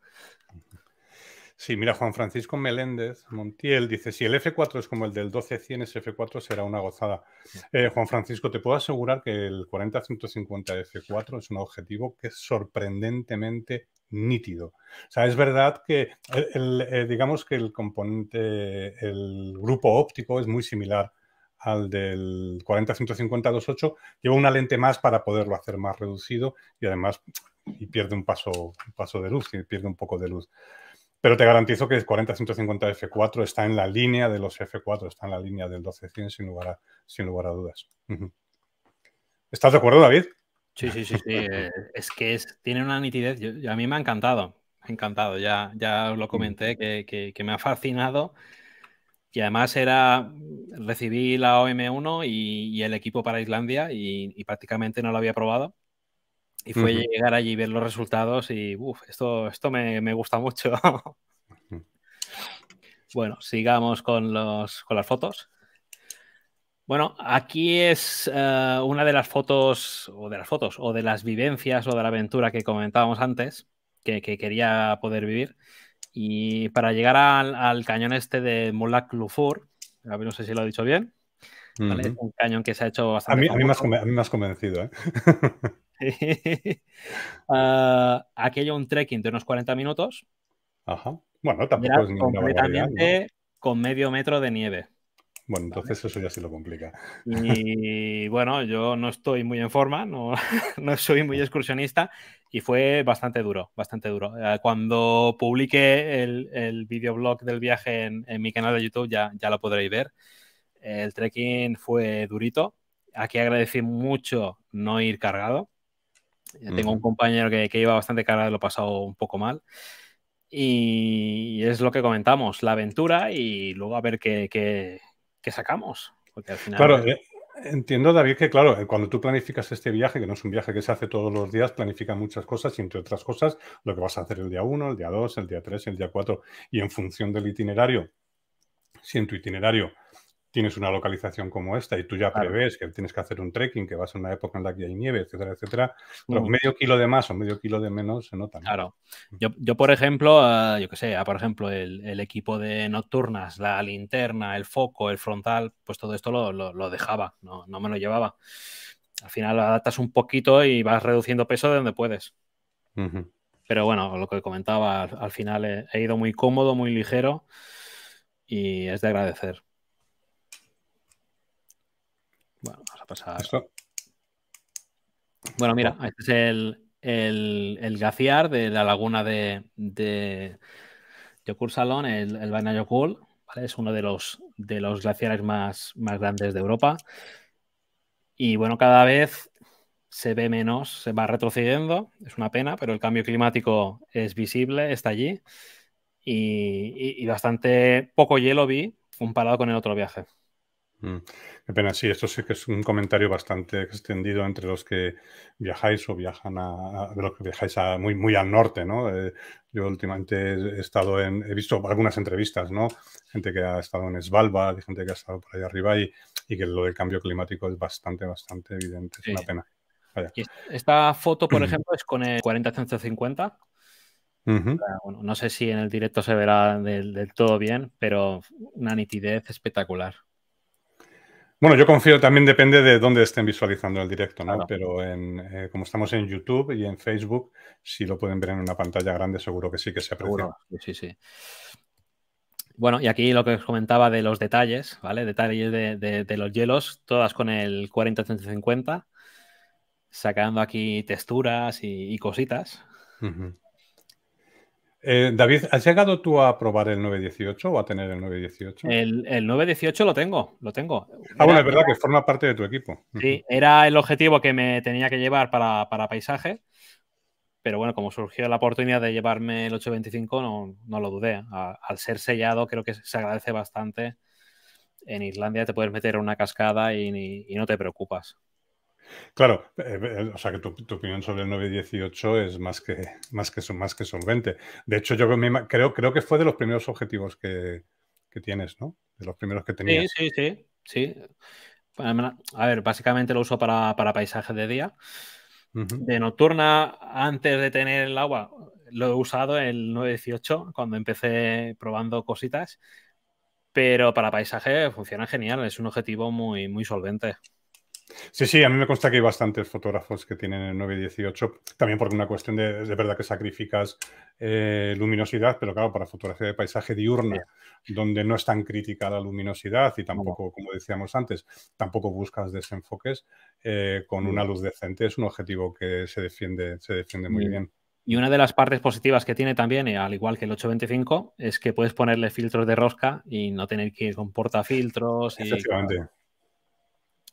Sí, mira, Juan Francisco Meléndez Montiel dice, si el F4 es como el del 12100, ese F4 será una gozada. Eh, Juan Francisco, te puedo asegurar que el 40-150 F4 es un objetivo que es sorprendentemente nítido. O sea, es verdad que, eh, digamos que el componente, el grupo óptico es muy similar al del 40 28 lleva una lente más para poderlo hacer más reducido y además y pierde un paso, paso de luz, y pierde un poco de luz. Pero te garantizo que el 40-150 F4 está en la línea de los F4, está en la línea del 1200 sin lugar a, sin lugar a dudas. ¿Estás de acuerdo, David? Sí, sí, sí, sí. Eh, es que tiene una nitidez. a mí me ha encantado, encantado. Ya, ya lo comenté, que, me ha fascinado. Y además era, recibí la OM1 y, el equipo para Islandia y, prácticamente no lo había probado. Y fue llegar allí, y ver los resultados y, esto, esto me, gusta mucho. bueno, sigamos con, las fotos. Bueno, aquí es eh, una de las fotos, o de las fotos, o de las vivencias, o de la aventura que comentábamos antes, que, quería poder vivir. Y para llegar al, cañón este de Mulak Lufur, no sé si lo he dicho bien, un cañón que se ha hecho bastante. A mí, me, has, a mí me convencido, ¿eh? Ah, aquí aquello un trekking de unos 40 minutos. Ajá. Bueno, tampoco es con medio metro de nieve. Bueno, entonces eso ya sí lo complica. Y bueno, yo no estoy muy en forma, no, no, soy muy excursionista y fue bastante duro, bastante duro. Eh, cuando publiqué el, videoblog del viaje en, mi canal de YouTube ya, ya lo podréis ver. El trekking fue durito. Aquí agradecí mucho no ir cargado, tengo un compañero que, que iba bastante cara, de lo pasado un poco mal. Y es lo que comentamos, la aventura y luego a ver qué, sacamos. Claro, eh, entiendo, David, que claro, eh, cuando tú planificas este viaje, que no es un viaje que se hace todos los días, planifica muchas cosas y entre otras cosas lo que vas a hacer el día 1, el día 2, el día 3, el día 4 y en función del itinerario. Si en tu itinerario tienes una localización como esta y tú ya claro. que tienes que hacer un trekking, que vas a una época en la que hay nieve, etcétera, etcétera, pero medio kilo de más o medio kilo de menos se nota. Claro. Yo, por ejemplo, ah, yo que sé, ah, por ejemplo, el, equipo de nocturnas, la linterna, el foco, el frontal, pues todo esto lo, dejaba, no, me lo llevaba. Al final adaptas un poquito y vas reduciendo peso de donde puedes. Pero bueno, lo que comentaba, al, final he ido muy cómodo, muy ligero y es de agradecer. Bueno, mira, este es el, el, de la laguna de, de Salón, el, el Vaina Es uno de los, de los glaciares más, más grandes de Europa. Y bueno, cada vez se ve menos, se va retrocediendo, es una pena, pero el cambio climático es visible, está allí. y bastante poco hielo vi comparado con el otro viaje. Mm. Qué pena, sí, esto sí que es un comentario bastante extendido entre los que viajáis o viajan a, los que viajáis muy, muy al norte, ¿no? Eh, yo últimamente he estado en, he visto algunas entrevistas, ¿no? Gente que ha estado en Svalbard, gente que ha estado por allá arriba y, que lo del cambio climático es bastante, bastante evidente, es una pena. Esta foto, por ejemplo, es con el 40-150. no sé si en el directo se verá del todo bien, pero una nitidez espectacular. Bueno, yo confío también depende de dónde estén visualizando el directo, ¿no? Pero en, eh, como estamos en YouTube y en Facebook, si lo pueden ver en una pantalla grande, seguro que sí que se aprecia. Seguro. Sí, sí. Bueno, y aquí lo que os comentaba de los detalles, ¿vale? Detalles de, de, los hielos, todas con el 40-150, sacando aquí texturas y, cositas. Eh, David, ¿has llegado tú a probar el 918 o a tener el 918? El, el 918 lo tengo, lo tengo. Ah, bueno, es verdad que forma parte de tu equipo. Sí, era el objetivo que me tenía que llevar para, paisaje, pero bueno, como surgió la oportunidad de llevarme el 825, no, no lo dudé. al ser sellado, creo que se agradece bastante. En Islandia te puedes meter en una cascada y no te preocupas. Claro, eh, eh, eh, o sea que tu, opinión sobre el 918 es más que, más que, más que solvente. De hecho, yo creo, creo que fue de los primeros objetivos que, tienes, ¿no? De los primeros que tenías. Sí, sí, sí. sí. A ver, básicamente lo uso para, paisaje de día. De nocturna, antes de tener el agua, lo he usado el 918 cuando empecé probando cositas. Pero para paisaje funciona genial, es un objetivo muy, muy solvente. Sí, sí, a mí me consta que hay bastantes fotógrafos que tienen el 918, también porque una cuestión de, verdad que sacrificas eh, luminosidad, pero claro, para fotografía de paisaje diurna, donde no es tan crítica la luminosidad y tampoco, como decíamos antes, tampoco buscas desenfoques, eh, con una luz decente es un objetivo que se defiende, se defiende muy mm. bien. Y una de las partes positivas que tiene también, eh, al igual que el 825, es que puedes ponerle filtros de rosca y no tener que ir con portafiltros.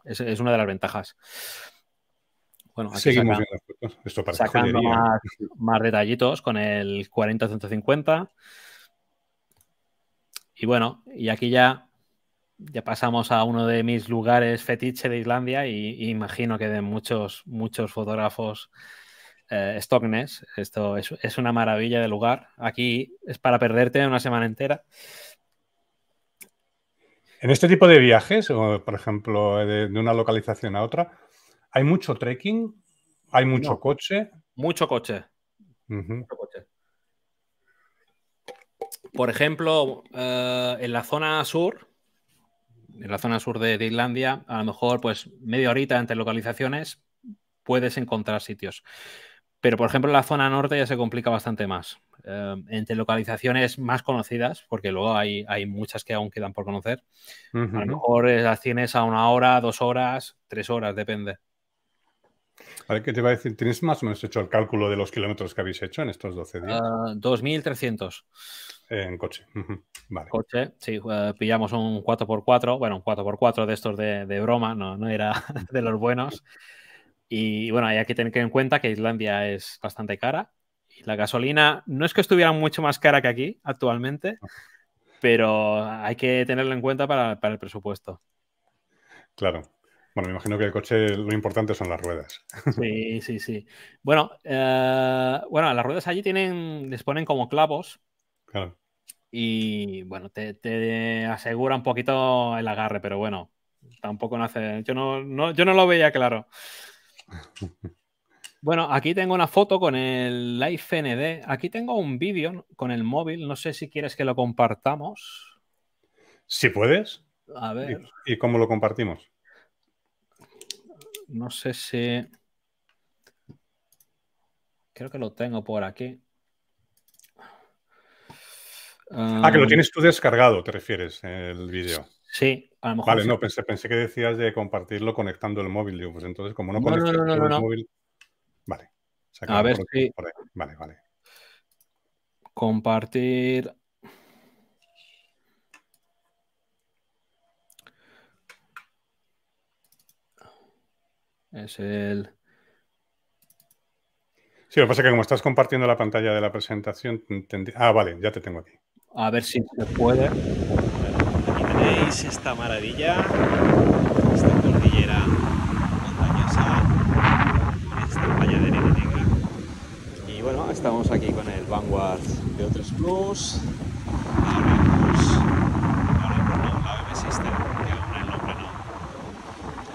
Es, una de las ventajas. Bueno, aquí Esto sacando más, detallitos con el 40-150. Y bueno, y aquí ya, ya pasamos a uno de mis lugares fetiche de Islandia y, imagino que de muchos, muchos fotógrafos eh, Stockness. Esto es, es, una maravilla de lugar. Aquí es para perderte una semana entera. En este tipo de viajes, por ejemplo, de, una localización a otra, ¿hay mucho trekking? ¿Hay mucho coche? Mucho coche. Por ejemplo, eh, en la zona sur, en la zona sur de, de, a lo mejor pues media horita entre localizaciones puedes encontrar sitios. Pero, por ejemplo, en la zona norte ya se complica bastante más. Eh, entre localizaciones más conocidas, porque luego hay, hay muchas que aún quedan por conocer, a lo mejor eh, las tienes a una hora, dos horas, tres horas, depende. ¿qué te va a decir? ¿Tienes más o menos hecho el cálculo de los kilómetros que habéis hecho en estos 12 días? 2.300. Ah, en coche. Coche, sí, eh, pillamos un 4x4, bueno, un 4x4 de estos de, broma, no, no era de los buenos. Y bueno, hay que tener en cuenta que Islandia es bastante cara. Y la gasolina no es que estuviera mucho más cara que aquí actualmente, pero hay que tenerlo en cuenta para, el presupuesto. Claro. Bueno, me imagino que el coche lo importante son las ruedas. Sí, sí, sí. Bueno, eh, bueno las ruedas allí tienen, les ponen como clavos. Claro. Y bueno, te, asegura un poquito el agarre, pero bueno, tampoco no hace. Yo yo no lo veía claro. Bueno, aquí tengo una foto con el Live ND. Aquí tengo un vídeo con el móvil. No sé si quieres que lo compartamos. Si puedes. A ver. ¿Y, cómo lo compartimos? No sé si. Creo que lo tengo por aquí. ah, que lo um, tienes tú descargado, te refieres, el vídeo. Sí, vale, no, pensé, pensé, que decías de compartirlo conectando el móvil. Digo, pues entonces, como no, no el móvil. Vale. A ver si. Vale, vale. Compartir. Es el. Sí, lo que pasa es que como estás compartiendo la pantalla de la presentación. Ah, vale, ya te tengo aquí. A ver si se puede veis esta maravilla, esta cordillera montañosa con esta playa de arena negra. Y bueno, estamos aquí con el Vanguard de 3 Plus, ahora la OM System, aún el nombre no,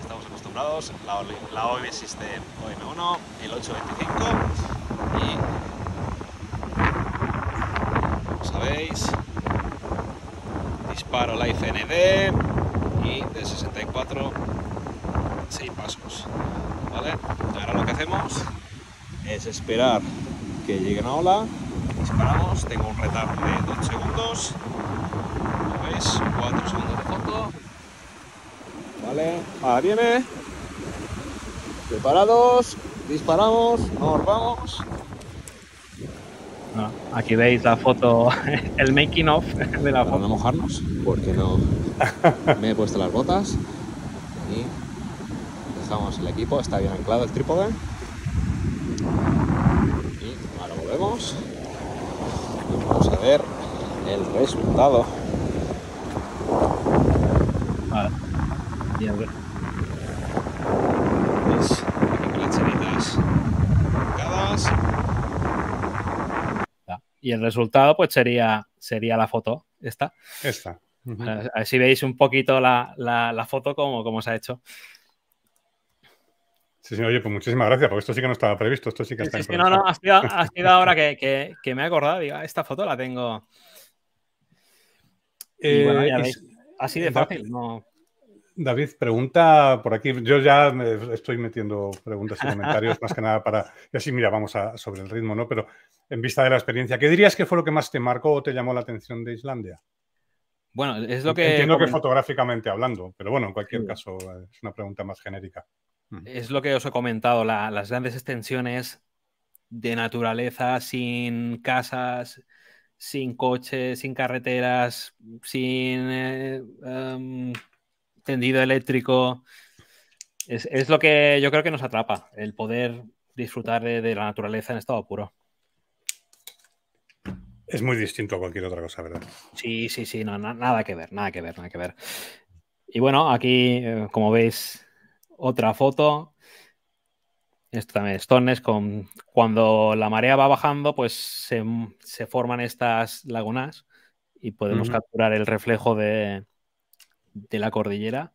estamos acostumbrados, la, la OM System OM1, el 825 y... Como sabéis, disparo la ICND y de 64 6 pasos. ¿vale? Ahora lo que hacemos es esperar que llegue una ola, disparamos, tengo un retardo de 2 segundos, como veis, 4 segundos de fondo, ¿vale? Ahora viene, preparados, disparamos, nos vamos aquí veis la foto, el making of de la Para Vamos a mojarnos, porque no me he puesto las botas y dejamos el equipo, está bien anclado el trípode. Y ahora volvemos. Vamos a ver el resultado. Vale. Y y el resultado pues sería, sería la foto esta. Esta. así veis un poquito la, foto como, se ha hecho. Sí, sí, oye, pues muchísimas gracias, porque esto sí que no estaba previsto, esto sí que está sí, No, no, ha sido, ahora que, me he acordado, diga ah, esta foto la tengo. Eh, así de eh, fácil, David, pregunta por aquí. Yo ya me estoy metiendo preguntas y comentarios más que nada para. Y así, mira, vamos a, sobre el ritmo, ¿no? Pero en vista de la experiencia. ¿Qué dirías que fue lo que más te marcó o te llamó la atención de Islandia? Bueno, es lo que. Entiendo que fotográficamente hablando, pero bueno, en cualquier caso, eh, es una pregunta más genérica. Mm. Es lo que os he comentado, las grandes extensiones de naturaleza, sin casas, sin coches, sin carreteras, sin eh, em, tendido eléctrico. Es, lo que yo creo que nos atrapa, el poder disfrutar de la naturaleza en estado puro. Es muy distinto a cualquier otra cosa, ¿verdad? Sí, sí, sí, no, nada que ver, nada que ver, nada que ver. Y bueno, aquí, eh, como veis, otra foto. Esto también es Con, cuando la marea va bajando, pues se, forman estas lagunas y podemos capturar el reflejo de la cordillera.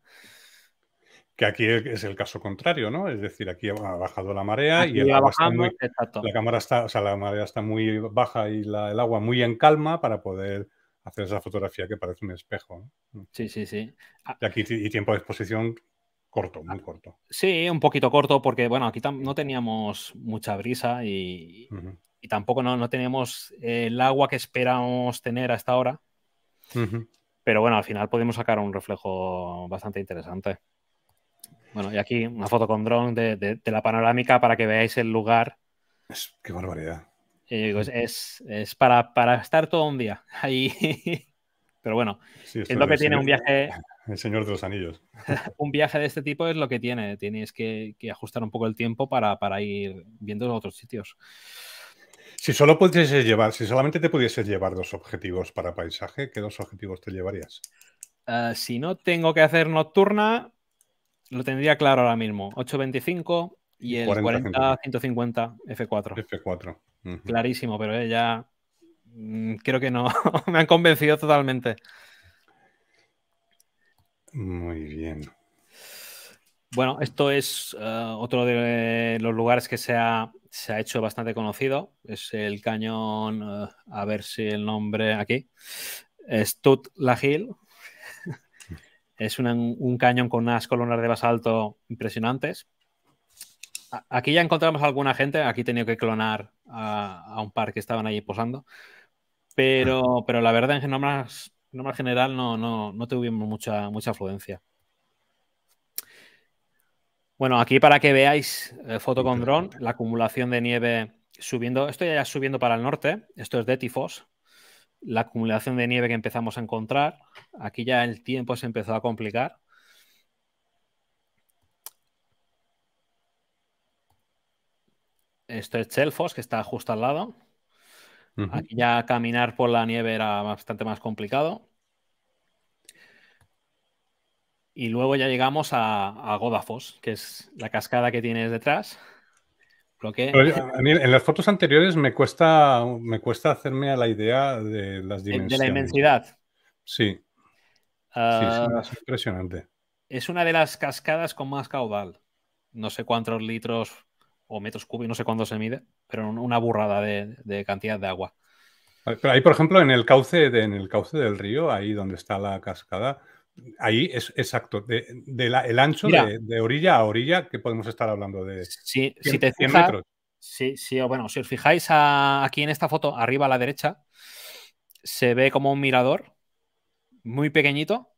Que aquí es el caso contrario, ¿no? Es decir, aquí ha bajado la marea y la cámara está, o sea, la marea está muy baja y el agua muy en calma para poder hacer esa fotografía que parece un espejo. Mm. Sí, sí, sí. Ah. Y aquí y tiempo de exposición corto, muy ah. corto. Sí, un poquito corto porque, bueno, aquí no teníamos mucha brisa y, tampoco no, teníamos el agua que esperábamos tener a esta hora. Pero bueno, al final podemos sacar un reflejo bastante interesante. Bueno, y aquí una foto con dron de, la panorámica para que veáis el lugar. Es, qué barbaridad. es, para, estar todo un día ahí. Pero bueno, es lo que tiene un viaje. El Señor de los Anillos. un viaje de este tipo es lo que tiene. Tienes que, ajustar un poco el tiempo para, ir viendo otros sitios. Si solo pudieses llevar, si solamente te pudieses llevar dos objetivos para paisaje, ¿qué dos objetivos te llevarías? Eh, si no tengo que hacer nocturna, lo tendría claro ahora mismo. 825 y el 40-150 F4. F4. Clarísimo, pero eh, ya mm, creo que no. Me han convencido totalmente. Muy bien. Bueno, esto es eh, otro de los lugares que se ha, se ha, hecho bastante conocido. Es el cañón, eh, a ver si el nombre aquí, Stut La Hill, es un cañón con unas columnas de basalto impresionantes. Aquí ya encontramos a alguna gente, aquí he tenido que clonar a, un par que estaban allí posando, pero, pero la verdad en general no, no, no, tuvimos mucha, mucha afluencia. Bueno, aquí para que veáis eh, foto con dron, la acumulación de nieve subiendo, esto ya subiendo para el norte, esto es de Tifos, la acumulación de nieve que empezamos a encontrar. Aquí ya el tiempo se empezó a complicar. Esto es Chelfos, que está justo al lado. Aquí ya caminar por la nieve era bastante más complicado. Y luego ya llegamos a, a que es la cascada que tienes detrás en las fotos anteriores me cuesta, hacerme a la idea de las dimensiones. De la inmensidad. Sí. Ah, es impresionante. Es una de las cascadas con más caudal. No sé cuántos litros o metros cúbicos, no sé cuándo se mide, pero una burrada de, cantidad de agua. Pero ahí, por ejemplo, en el cauce, en el cauce del río, ahí donde está la cascada, Ahí es exacto, de, el ancho de, orilla a orilla que podemos estar hablando de Sí, 100, metros. Sí, sí, bueno, si os fijáis aquí en esta foto, arriba a la derecha, se ve como un mirador muy pequeñito.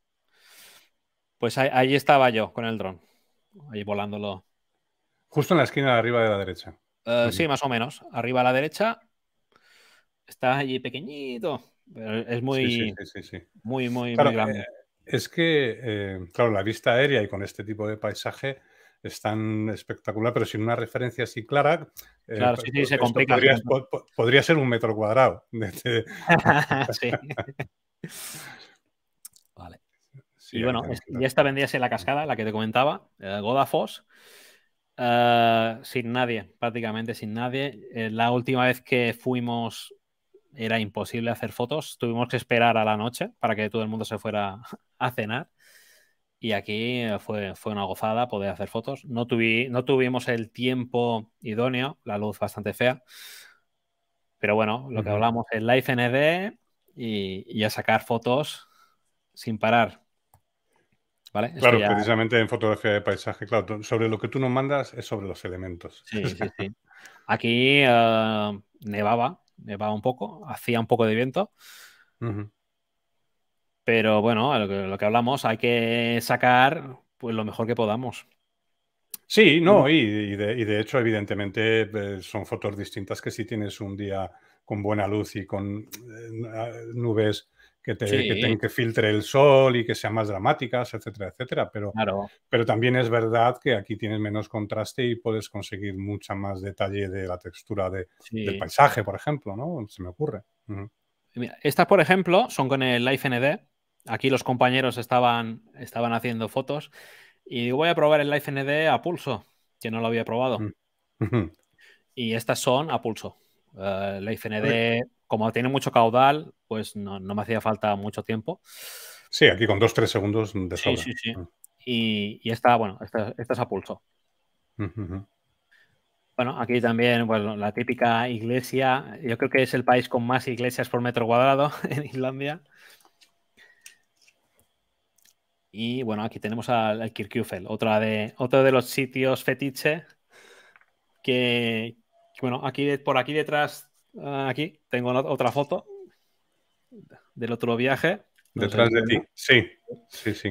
Pues ahí, estaba yo con el dron, ahí volándolo. Justo en la esquina de arriba de la derecha. Eh, sí. más o menos. Arriba a la derecha. Está allí pequeñito. es muy, muy, muy, eh, grande es que, eh, claro, la vista aérea y con este tipo de paisaje es tan espectacular, pero sin una referencia así clara, eh, claro, pues sí, sí, se complica. Podría, ser un metro cuadrado. sí. vale. y bueno, y esta vendría a ser la cascada, la que te comentaba, eh, Godafoss, sin nadie, prácticamente sin nadie. la última vez que fuimos era imposible hacer fotos. Tuvimos que esperar a la noche para que todo el mundo se fuera a cenar. Y aquí eh, fue, fue una gozada poder hacer fotos. No, no tuvimos el tiempo idóneo, la luz bastante fea. Pero bueno, lo que hablamos es Live ND y, y a sacar fotos sin parar. Claro, precisamente en fotografía de paisaje, claro, sobre lo que tú nos mandas es sobre los elementos. Sí, sí, sí. Aquí eh, nevaba, va un poco, hacía un poco de viento. Pero bueno, lo que, hablamos, hay que sacar pues, lo mejor que podamos. Sí, no, y, de, hecho, evidentemente, eh, son fotos distintas que si tienes un día con buena luz y con eh, nubes que, te, que, filtre el sol y que sean más dramáticas, etcétera, etcétera. Pero, pero también es verdad que aquí tienes menos contraste y puedes conseguir mucha más detalle de la textura del paisaje, por ejemplo, ¿no? Se me ocurre. estas, por ejemplo, son con el Life ND. Aquí los compañeros estaban, estaban haciendo fotos y voy a probar el Life ND a pulso, que no lo había probado. Mm. Y estas son a pulso. Eh, la IFND, como tiene mucho caudal, pues no, me hacía falta mucho tiempo. Sí, aquí con dos, tres segundos de sobra. Sí, sí, sí. Mm. Y, esta, bueno, esta, es a pulso. Bueno, aquí también, bueno, la típica iglesia. Yo creo que es el país con más iglesias por metro cuadrado en Islandia. Y bueno, aquí tenemos al, al otra de, otro de los sitios fetiche que, bueno, aquí por aquí detrás, ah, aquí tengo otra foto del otro viaje. detrás de ti, sí, sí, sí.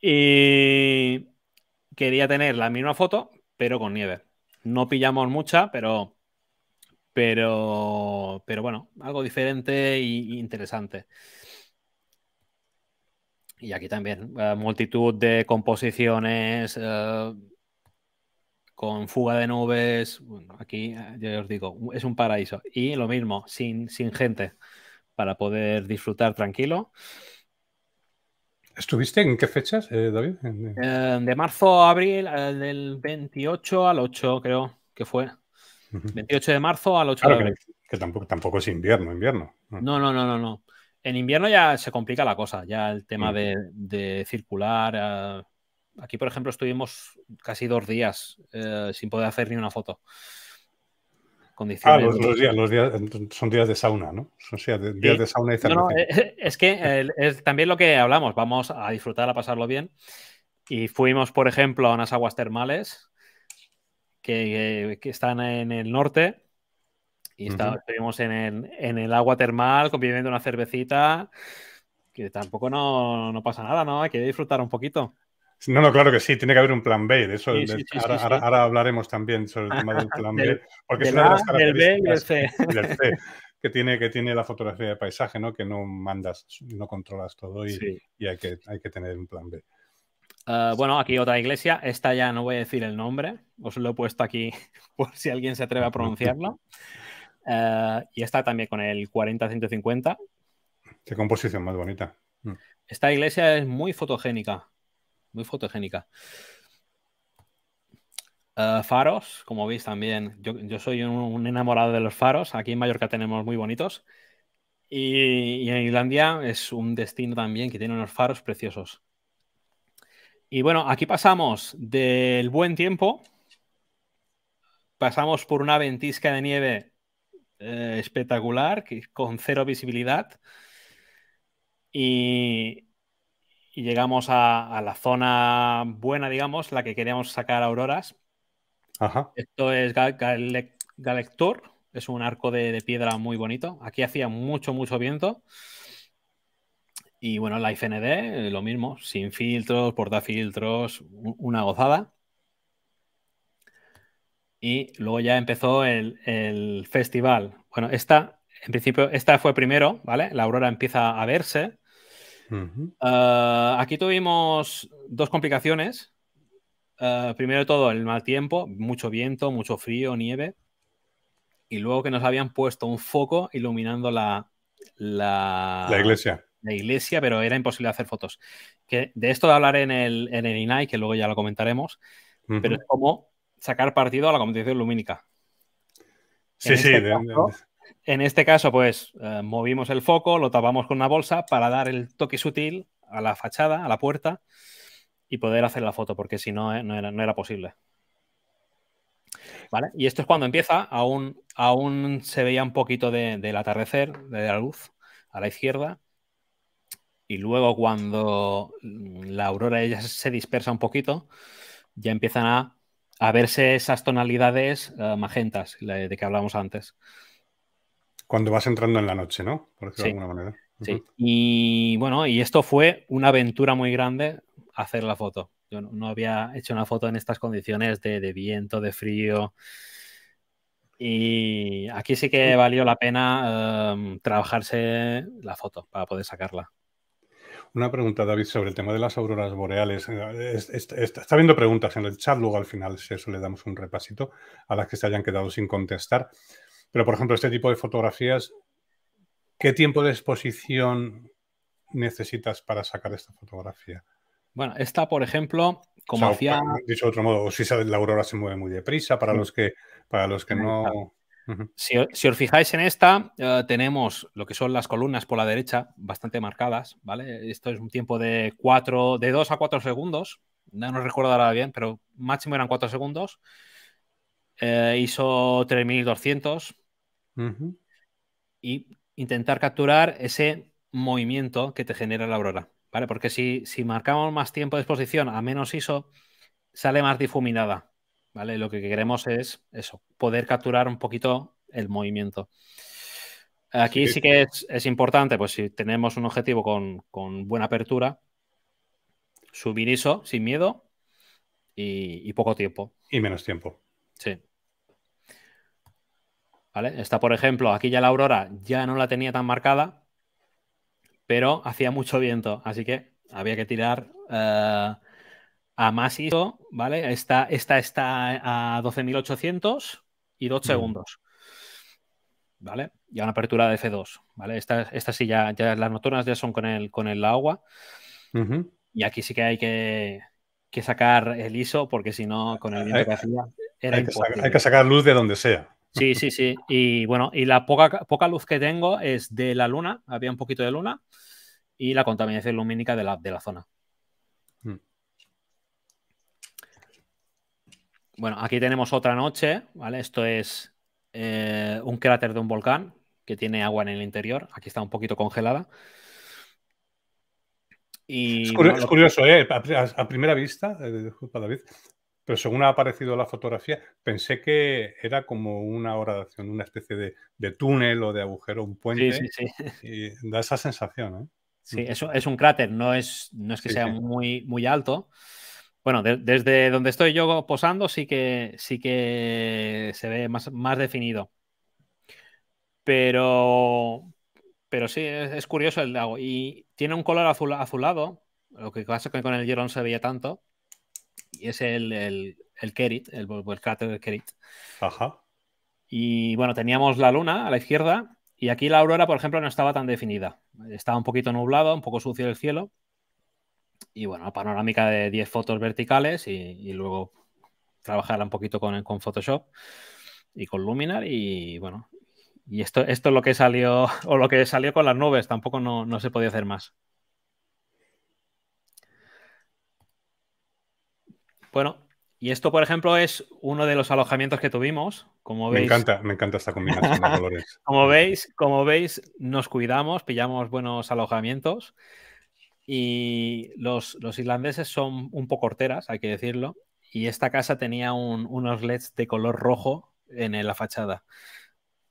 Y quería tener la misma foto, pero con nieve. No pillamos mucha, pero, pero, pero bueno, algo diferente e interesante. Y aquí también, ah, multitud de composiciones. Ah, fuga de nubes, bueno, aquí eh, ya os digo, es un paraíso. Y lo mismo, sin, sin gente, para poder disfrutar tranquilo. ¿Estuviste en qué fechas, eh, David? Eh, de marzo a abril, del 28 al 8, creo que fue. 28 de marzo al 8 de abril. Que, tampoco, tampoco es invierno, invierno. Ah. No, no, no, no, no. En invierno ya se complica la cosa, ya el tema de, de circular Aquí, por ejemplo, estuvimos casi dos días eh, sin poder hacer ni una foto. ah, los, días, los, días, son días de sauna, ¿no? Son días de, de sauna y cerveza. Eh, es que es también lo que hablamos, vamos a disfrutar, a pasarlo bien. Y fuimos, por ejemplo, a unas aguas termales que, eh, están en el norte y estuvimos en el, agua termal conviviendo una cervecita que tampoco no, no pasa nada, ¿no? Hay que disfrutar un poquito. No, no, claro que sí, tiene que haber un plan B. eso, ahora, hablaremos también sobre el ah, tema del plan B, porque es una de las características B y Del C que, tiene, que tiene la fotografía de paisaje, ¿no? Que no mandas, no controlas todo y, hay, que, hay que tener un plan B. Ah, bueno, aquí otra iglesia. Esta ya no voy a decir el nombre. Os lo he puesto aquí por si alguien se atreve a pronunciarlo. Ah, y está también con el 40-150. Qué composición más bonita. Mm. Esta iglesia es muy fotogénica muy fotogénica. Eh, faros, como veis también, yo, soy un, enamorado de los faros, aquí en Mallorca tenemos muy bonitos y, en Islandia es un destino también que tiene unos faros preciosos. Y bueno, aquí pasamos del buen tiempo, pasamos por una ventisca de nieve eh, espectacular, con cero visibilidad y, y llegamos a, la zona buena, digamos, la que queríamos sacar auroras. Esto es Gal es un arco de, piedra muy bonito. Aquí hacía mucho, mucho viento. Y bueno, la IFND, lo mismo, sin filtros, portafiltros, una gozada. Y luego ya empezó el, el festival. Bueno, esta, en principio, esta fue primero, ¿vale? La aurora empieza a verse Ah, aquí tuvimos dos complicaciones. Ah, primero de todo, el mal tiempo, mucho viento, mucho frío, nieve. Y luego que nos habían puesto un foco iluminando la, la, iglesia. La iglesia, pero era imposible hacer fotos. Que de esto hablaré en el, en el INAI, que luego ya lo comentaremos. Pero es como sacar partido a la competición lumínica. Sí, sí. Este en este caso, pues eh, movimos el foco, lo tapamos con una bolsa para dar el toque sutil a la fachada, a la puerta y poder hacer la foto, porque si no, eh, no, era, posible. Y esto es cuando empieza, aún, aún se veía un poquito del atardecer, de la luz a la izquierda. Y luego cuando la aurora ya se dispersa un poquito, ya empiezan a, verse esas tonalidades eh, magentas de que hablábamos antes. Cuando vas entrando en la noche, ¿no? Por decirlo de alguna manera. Sí. Y bueno, y esto fue una aventura muy grande hacer la foto. Yo no, había hecho una foto en estas condiciones de, viento, de frío. Y aquí sí que valió la pena em, trabajarse la foto para poder sacarla. Una pregunta, David, sobre el tema de las auroras boreales. Eh, está habiendo preguntas en el chat, luego al final, si eso le damos un repasito, a las que se hayan quedado sin contestar. Pero, por ejemplo, este tipo de fotografías, ¿qué tiempo de exposición necesitas para sacar esta fotografía? Bueno, esta, por ejemplo, como hacía. otro modo, si la aurora se mueve muy deprisa, para los que, para los que no. si, os fijáis en esta, eh, tenemos lo que son las columnas por la derecha, bastante marcadas, ¿vale? Esto es un tiempo de 4, de 2 a 4 segundos, no, nos recuerdo ahora bien, pero máximo eran 4 segundos. Eh, hizo ISO 3200, y intentar capturar ese movimiento que te genera la aurora, ¿vale? Porque si, si marcamos más tiempo de exposición a menos ISO, sale más difuminada, ¿vale? Lo que queremos es eso, poder capturar un poquito el movimiento. Aquí sí, que es, importante, pues si tenemos un objetivo con, con buena apertura, subir ISO sin miedo y, y poco tiempo. Y menos tiempo. Sí. Esta, por ejemplo, aquí ya la aurora ya no la tenía tan marcada, pero hacía mucho viento, así que había que tirar eh, a más ISO, ¿vale? Esta, está a 12.800 y 2 mm. segundos, ¿vale? Y a una apertura de F2, ¿vale? Estas esta sí ya, las nocturnas ya son con el, con el agua. Y aquí sí que hay que, sacar el ISO porque si no, con el viento que hacía, era imposible. hay que sacar luz de donde sea. Sí, sí, sí. Y bueno, y la poca, poca luz que tengo es de la luna, había un poquito de luna, y la contaminación lumínica de la, zona. Hmm. Bueno, aquí tenemos otra noche, ¿vale? Esto es eh, un cráter de un volcán que tiene agua en el interior. Aquí está un poquito congelada. Y, es, curioso, ¿eh? a, primera vista, eh, disculpa David, pero según ha aparecido la fotografía, pensé que era como una oración, una especie de, túnel o de agujero, un puente. Sí, sí, sí. da esa sensación. ¿eh? Sí, es, es, un cráter, no es, no es que sea Muy, muy alto. Bueno, desde donde estoy yo posando sí que, sí que se ve más, definido. Pero, pero sí, es, curioso el lago. Y tiene un color azulado, lo que pasa es que con el hierro no se veía tanto y es el, Kerit, el, cráter de Kerit. Y bueno, teníamos la luna a la izquierda y aquí la aurora, por ejemplo, no estaba tan definida. Estaba un poquito nublado, un poco sucio el cielo. Y bueno, panorámica de 10 fotos verticales y, luego trabajarla un poquito con, con Photoshop y con Luminar y bueno, y esto, esto es lo que salió o lo que salió con las nubes, tampoco no se podía hacer más. Bueno, y esto, por ejemplo, es uno de los alojamientos que tuvimos. Como me encanta, me encanta esta combinación de colores. como veis, como veis, nos cuidamos, pillamos buenos alojamientos. Y los, los islandeses son un poco horteras, hay que decirlo. Y esta casa tenía unos LEDs de color rojo en la fachada.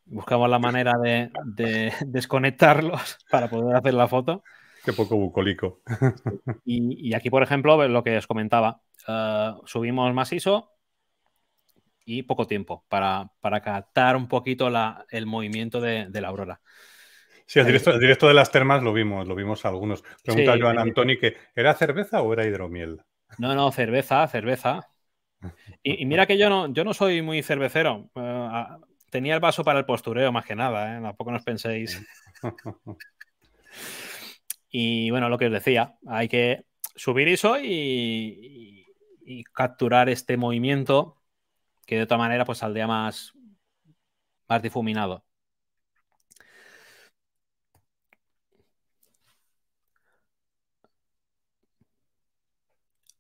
Buscamos la manera de desconectarlos para poder hacer la foto. Qué poco bucólico. y, aquí, por ejemplo, lo que os comentaba, eh, subimos más ISO y poco tiempo para, para captar un poquito el movimiento de, la aurora. Sí, el eh, directo, de las termas lo vimos, lo vimos algunos. Pregunta Joan Antoni que ¿era cerveza o era hidromiel? No, no, cerveza, cerveza. Y, mira que yo no, yo no soy muy cervecero. Eh, tenía el vaso para el postureo más que nada, ¿A tampoco nos penséis. Y bueno, lo que os decía, hay que subir eso y, capturar este movimiento que de otra manera pues saldría más, más difuminado.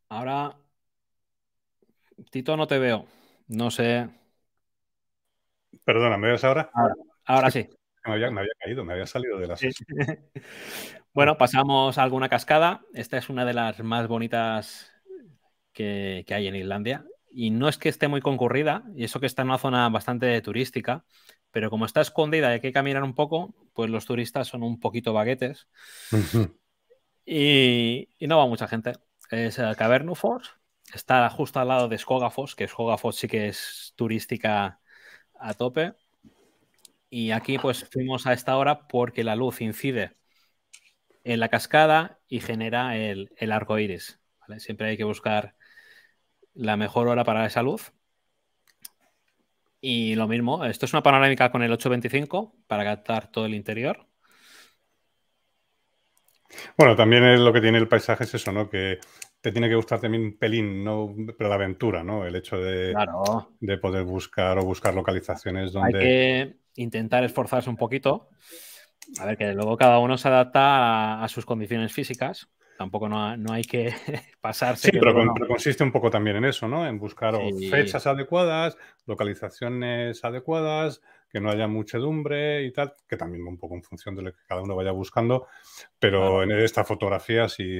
Ahora, Tito, no te veo. No sé. Perdona, ¿me ves Ahora, ahora sí me había, caído, me había salido de las. bueno, pasamos a alguna cascada. Esta es una de las más bonitas que, hay en Islandia. Y no es que esté muy concurrida, y eso que está en una zona bastante turística, pero como está escondida y hay que caminar un poco, pues los turistas son un poquito baguetes. y, no va mucha gente. Es el Cavernufoss, está justo al lado de Skogafoss, que Skogafoss sí que es turística a tope. Y aquí pues fuimos a esta hora porque la luz incide en la cascada y genera el, arco iris. Siempre hay que buscar la mejor hora para esa luz. Y lo mismo, esto es una panorámica con el 825 para captar todo el interior. Bueno, también es lo que tiene el paisaje es eso, ¿no? Que te tiene que gustar también un pelín, Pero la aventura, ¿no? El hecho de, de poder buscar o buscar localizaciones donde... Hay que intentar esforzarse un poquito. A ver, que luego cada uno se adapta a, sus condiciones físicas. Tampoco no, hay que pasarse. Sí, pero, consiste un poco también en eso, ¿no? En buscar fechas adecuadas, localizaciones adecuadas, que no haya muchedumbre y tal, que también un poco en función de lo que cada uno vaya buscando, pero en esta fotografía, si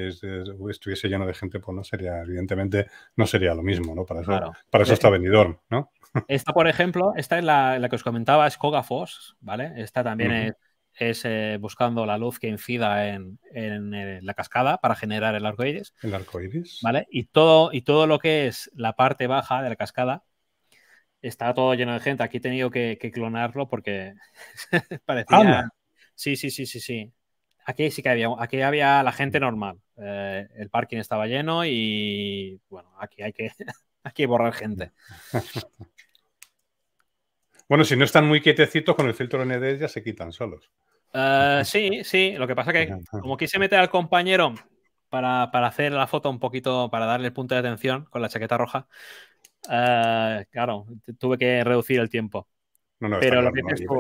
estuviese lleno de gente, pues no sería, evidentemente, no sería lo mismo, ¿no? Para eso, eso eh, está Benidorm, ¿no? Esta, por ejemplo, esta es la, que os comentaba, es Cogafos, ¿vale? Esta también es, eh, buscando la luz que incida en, eh, la cascada para generar el arco iris. El arco iris. ¿Vale? Y todo, y todo lo que es la parte baja de la cascada estaba todo lleno de gente. Aquí he tenido que, clonarlo porque parecía. Sí, sí, sí, sí, sí. Aquí sí que había, aquí había la gente normal. Eh, el parking estaba lleno y bueno, aquí hay que, aquí borrar gente. bueno, si no están muy quietecitos con el filtro ND ya se quitan solos. Eh, sí, sí. Lo que pasa que como quise meter al compañero para, para hacer la foto un poquito, para darle el punto de atención con la chaqueta roja, Ah, claro, tuve que reducir el tiempo. No, pero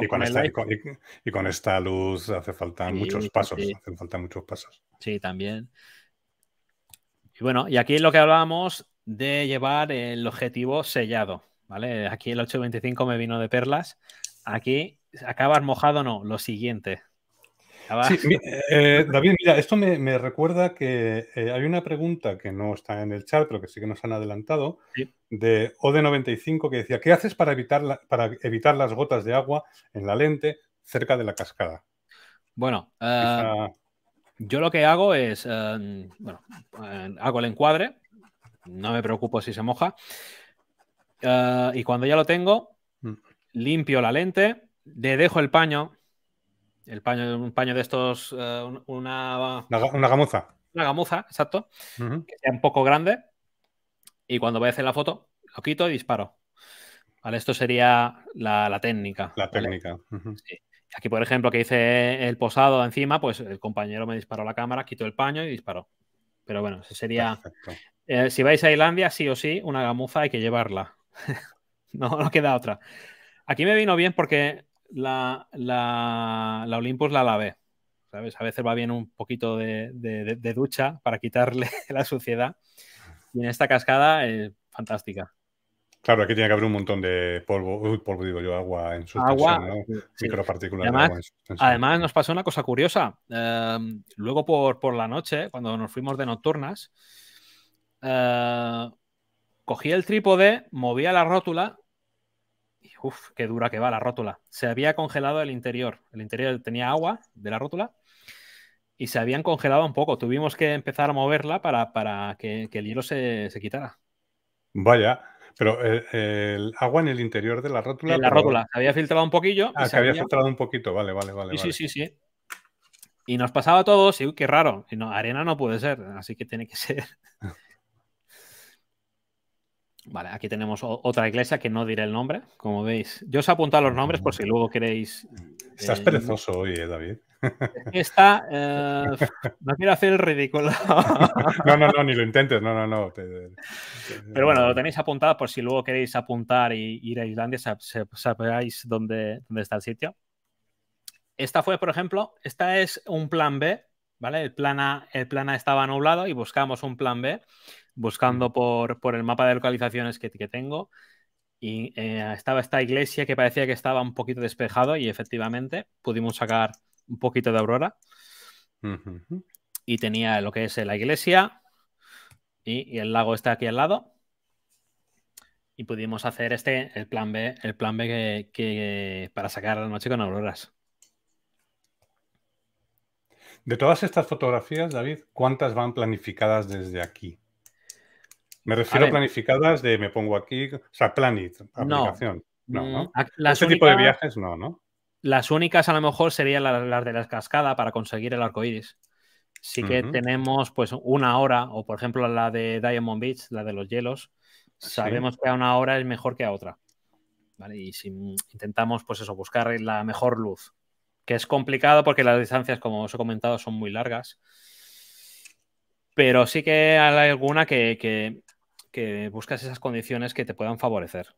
Y, con esta, luz hace falta muchos pasos. Sí. muchos pasos. Sí, también. Y bueno, y aquí es lo que hablábamos de llevar el objetivo sellado. ¿Vale? Aquí el 825 me vino de perlas. Aquí acabas mojado, no, lo siguiente. Ah, eh, David, mira, esto me, recuerda que eh, hay una pregunta que no está en el chat, pero que sí que nos han adelantado, de OD95, que decía, ¿qué haces para evitar, para evitar las gotas de agua en la lente cerca de la cascada? Bueno, eh, yo lo que hago es, bueno, hago el encuadre, no me preocupo si se moja, y cuando ya lo tengo, mm. limpio la lente, le dejo el paño el paño, un paño de estos, eh, una, una... gamuza. Una gamuza, exacto. Que sea un poco grande. Y cuando voy a hacer la foto, lo quito y disparo. Vale, esto sería la, técnica. La técnica. Aquí, por ejemplo, que hice el posado encima, pues el compañero me disparó la cámara, quitó el paño y disparó. Pero bueno, ese sería. Eh, si vais a Islandia, sí o sí, una gamuza hay que llevarla. no, no queda otra. Aquí me vino bien porque la, la, la Olympus la lavé. ¿sabes? A veces va bien un poquito de, de, ducha para quitarle la suciedad. Y en esta cascada, es fantástica. Claro, aquí tiene que haber un montón de polvo, polvo digo yo, agua en suspensión, agua, Micropartículas además, Además, nos pasó una cosa curiosa. Em, luego por, por, la noche, cuando nos fuimos de nocturnas, eh, cogí el trípode, movía la rótula Uf, qué dura que va la rótula. Se había congelado el interior. El interior tenía agua de la rótula y se habían congelado un poco. Tuvimos que empezar a moverla para, que, el hielo se, quitara. Vaya, pero eh, el, agua en el interior de la rótula. En la rótula, se había filtrado un poquillo. Ah, se había... filtrado un poquito, vale, vale, vale. Sí, sí, sí, Y nos pasaba a todos, uy, qué raro. arena no puede ser, así que tiene que ser Vale, aquí tenemos otra iglesia que no diré el nombre, como veis. Yo os he apuntado los nombres por si luego queréis. Estás eh, perezoso hoy, eh, David. Esta, eh, no quiero hacer el ridículo. No, no, no, ni lo intentes, no, no, no. Pero bueno, lo tenéis apuntado por si luego queréis apuntar y ir a Islandia, sabéis dónde, dónde está el sitio. Esta fue, por ejemplo, esta es un plan B, ¿vale? El plan A, el plan A estaba nublado y buscamos un plan B buscando mm. por, el mapa de localizaciones que, tengo. Y eh, estaba esta iglesia que parecía que estaba un poquito despejado y efectivamente pudimos sacar un poquito de aurora. Y tenía lo que es la iglesia y, el lago está aquí al lado. Y pudimos hacer este, el plan B, el plan B para sacar la noche con auroras. De todas estas fotografías, David, ¿cuántas van planificadas desde aquí? Me refiero a, planificadas de me pongo aquí, o sea, planet, aplicación. No, no. Mm, este tipo de viajes no, ¿no? Las únicas a lo mejor serían las, de la cascada para conseguir el arco iris. Sí que tenemos pues una hora, o por ejemplo la de Diamond Beach, la de los hielos. Sabemos que a una hora es mejor que a otra. Y si intentamos, pues eso, buscar la mejor luz, que es complicado porque las distancias, como os he comentado, son muy largas. Pero sí que hay alguna que, que que buscas esas condiciones que te puedan favorecer.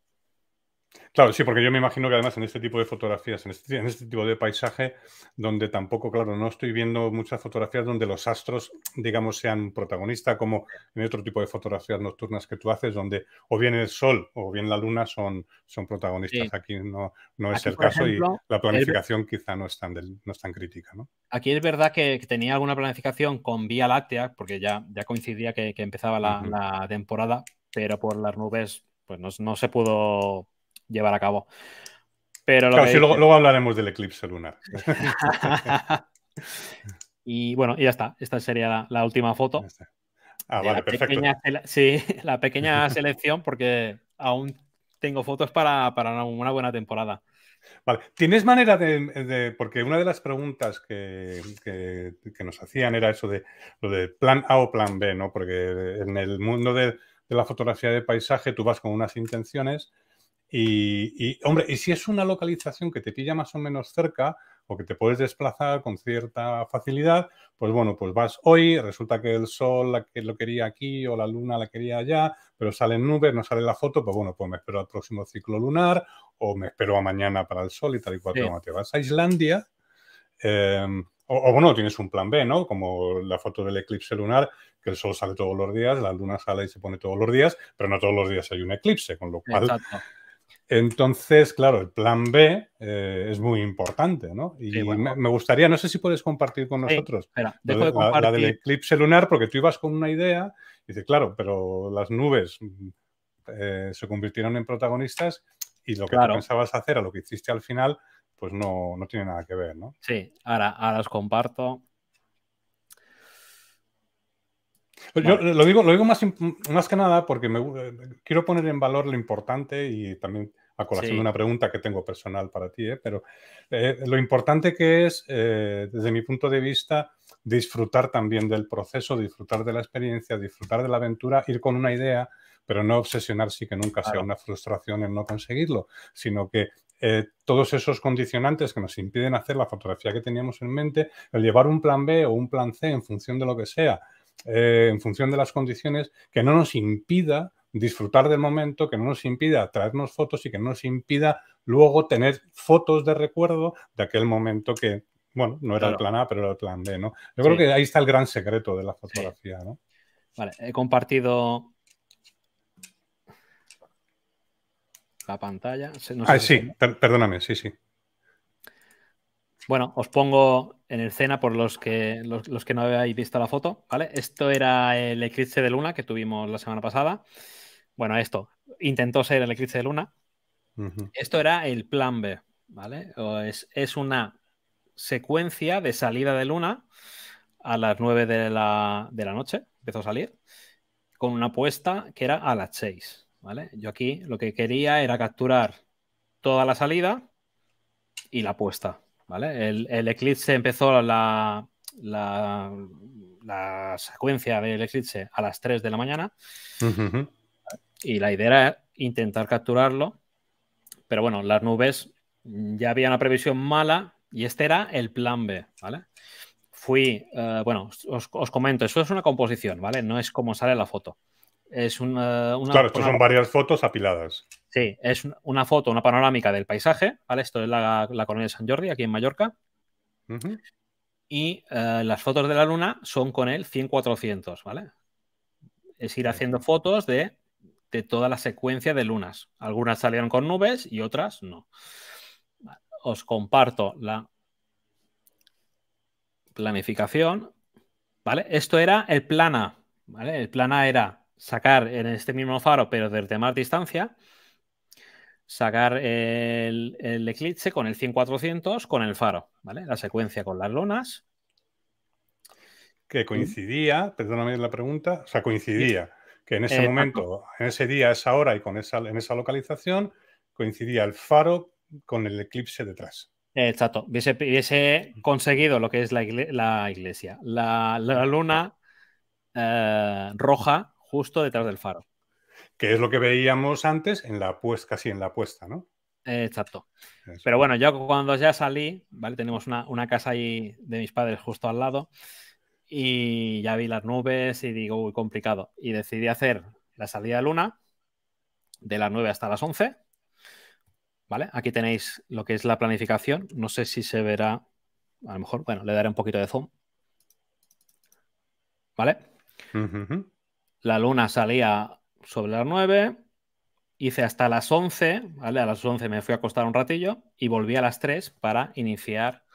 Claro, sí, porque yo me imagino que además en este tipo de fotografías, este, en este, tipo de paisaje, donde tampoco, claro, no estoy viendo muchas fotografías donde los astros, digamos, sean protagonistas, como en otro tipo de fotografías nocturnas que tú haces, donde o bien el sol o bien la luna son, son protagonistas. Aquí no, no es el caso y la planificación quizá no es tan, no es tan crítica. Aquí es verdad que tenía alguna planificación con Vía Láctea, porque ya, ya coincidía que, empezaba la, temporada, pero por las nubes pues no, no se pudo llevar a cabo. Pero luego, hablaremos del eclipse lunar. y bueno, y ya está. Esta sería la, última foto. Ah, eh, vale, la Pequeña, sí, la pequeña selección, porque aún tengo fotos para, una buena temporada. Vale, ¿tienes manera de, Porque una de las preguntas que, nos hacían era eso de lo de plan A o plan B, ¿no? Porque en el mundo de la fotografía de paisaje tú vas con unas intenciones y, hombre, y si es una localización que te pilla más o menos cerca o que te puedes desplazar con cierta facilidad, pues bueno, pues vas hoy, resulta que el sol lo quería aquí o la luna la quería allá, pero salen nubes, no sale la foto, pues bueno, pues me espero al próximo ciclo lunar o me espero a mañana para el sol y tal y cual. te vas a Islandia, em, o, bueno, tienes un plan B, ¿no? Como la foto del eclipse lunar, que el sol sale todos los días, la luna sale y se pone todos los días, pero no todos los días hay un eclipse, con lo cual... Entonces, claro, el plan B eh, es muy importante, ¿no? Y me, gustaría, no sé si puedes compartir con nosotros La, del eclipse lunar, porque tú ibas con una idea, y dice, claro, pero las nubes mm, eh, se convirtieron en protagonistas y lo que tú pensabas hacer a lo que hiciste al final, pues no, no tiene nada que ver, ¿no? Sí, ahora, ahora os comparto. lo digo, lo digo más, más que nada porque eh, quiero poner en valor lo importante y también a colación de una pregunta que tengo personal para ti, eh, pero eh, lo importante que es, desde mi punto de vista, disfrutar también del proceso, disfrutar de la experiencia, disfrutar de la aventura, ir con una idea, pero no obsesionarse que nunca sea una frustración en no conseguirlo, sino que todos esos condicionantes que nos impiden hacer la fotografía que teníamos en mente, el llevar un plan B o un plan C en función de lo que sea, eh, en función de las condiciones, que no nos impida disfrutar del momento, que no nos impida traernos fotos y que no nos impida luego tener fotos de recuerdo de aquel momento que, bueno, no era el plan A, pero era el plan B, ¿no? Yo creo que ahí está el gran secreto de la fotografía, ¿no? Vale, he compartido la pantalla. ah, sí, perdóname, sí, sí. Bueno, os pongo en escena por los que, los, que no habéis visto la foto, ¿vale? Esto era el eclipse de luna que tuvimos la semana pasada. Bueno, esto intentó ser el eclipse de luna. Esto era el plan B, ¿vale? es, una secuencia de salida de luna a las 9 de la, de la noche, empezó a salir, con una apuesta que era a las 6, ¿vale? Yo aquí lo que quería era capturar toda la salida y la apuesta. El, eclipse empezó la, la, secuencia del eclipse a las 3 de la mañana y la idea era intentar capturarlo, pero bueno, las nubes ya había una previsión mala y este era el plan B, Fui, eh, bueno, os, os, comento, eso es una composición, ¿vale? No es como sale la foto. Es eh, una, claro, esto son varias fotos apiladas. Sí, es una foto, una panorámica del paisaje, ¿vale? Esto es la, la colonia de San Jordi, aquí en Mallorca. Y eh, las fotos de la luna son con el 100-400, ¿vale? Es ir haciendo fotos de, de, toda la secuencia de lunas. Algunas salieron con nubes y otras no. Os comparto la planificación, ¿vale? Esto era el plana, ¿vale? El plana era sacar en este mismo faro, pero desde más distancia, sacar el, eclipse con el 100-400 con el faro, ¿vale? La secuencia con las lunas. Que coincidía, perdóname la pregunta, o sea, coincidía que en ese momento, en ese día, esa hora y con esa, en esa localización, coincidía el faro con el eclipse detrás. Exacto, hubiese, conseguido lo que es la, iglesia, la, luna eh, roja justo detrás del faro. Que es lo que veíamos antes en la puesta, casi en la apuesta, ¿no? exacto. Pero bueno, yo cuando ya salí, ¿vale? Tenemos una, casa ahí de mis padres justo al lado y ya vi las nubes y digo, muy complicado. Y decidí hacer la salida de luna de las 9 hasta las 11, ¿vale? Aquí tenéis lo que es la planificación. No sé si se verá, a lo mejor, bueno, le daré un poquito de zoom, ¿vale? la luna salía sobre las 9, hice hasta las 11, ¿vale? A las 11 me fui a acostar un ratillo y volví a las 3 para iniciar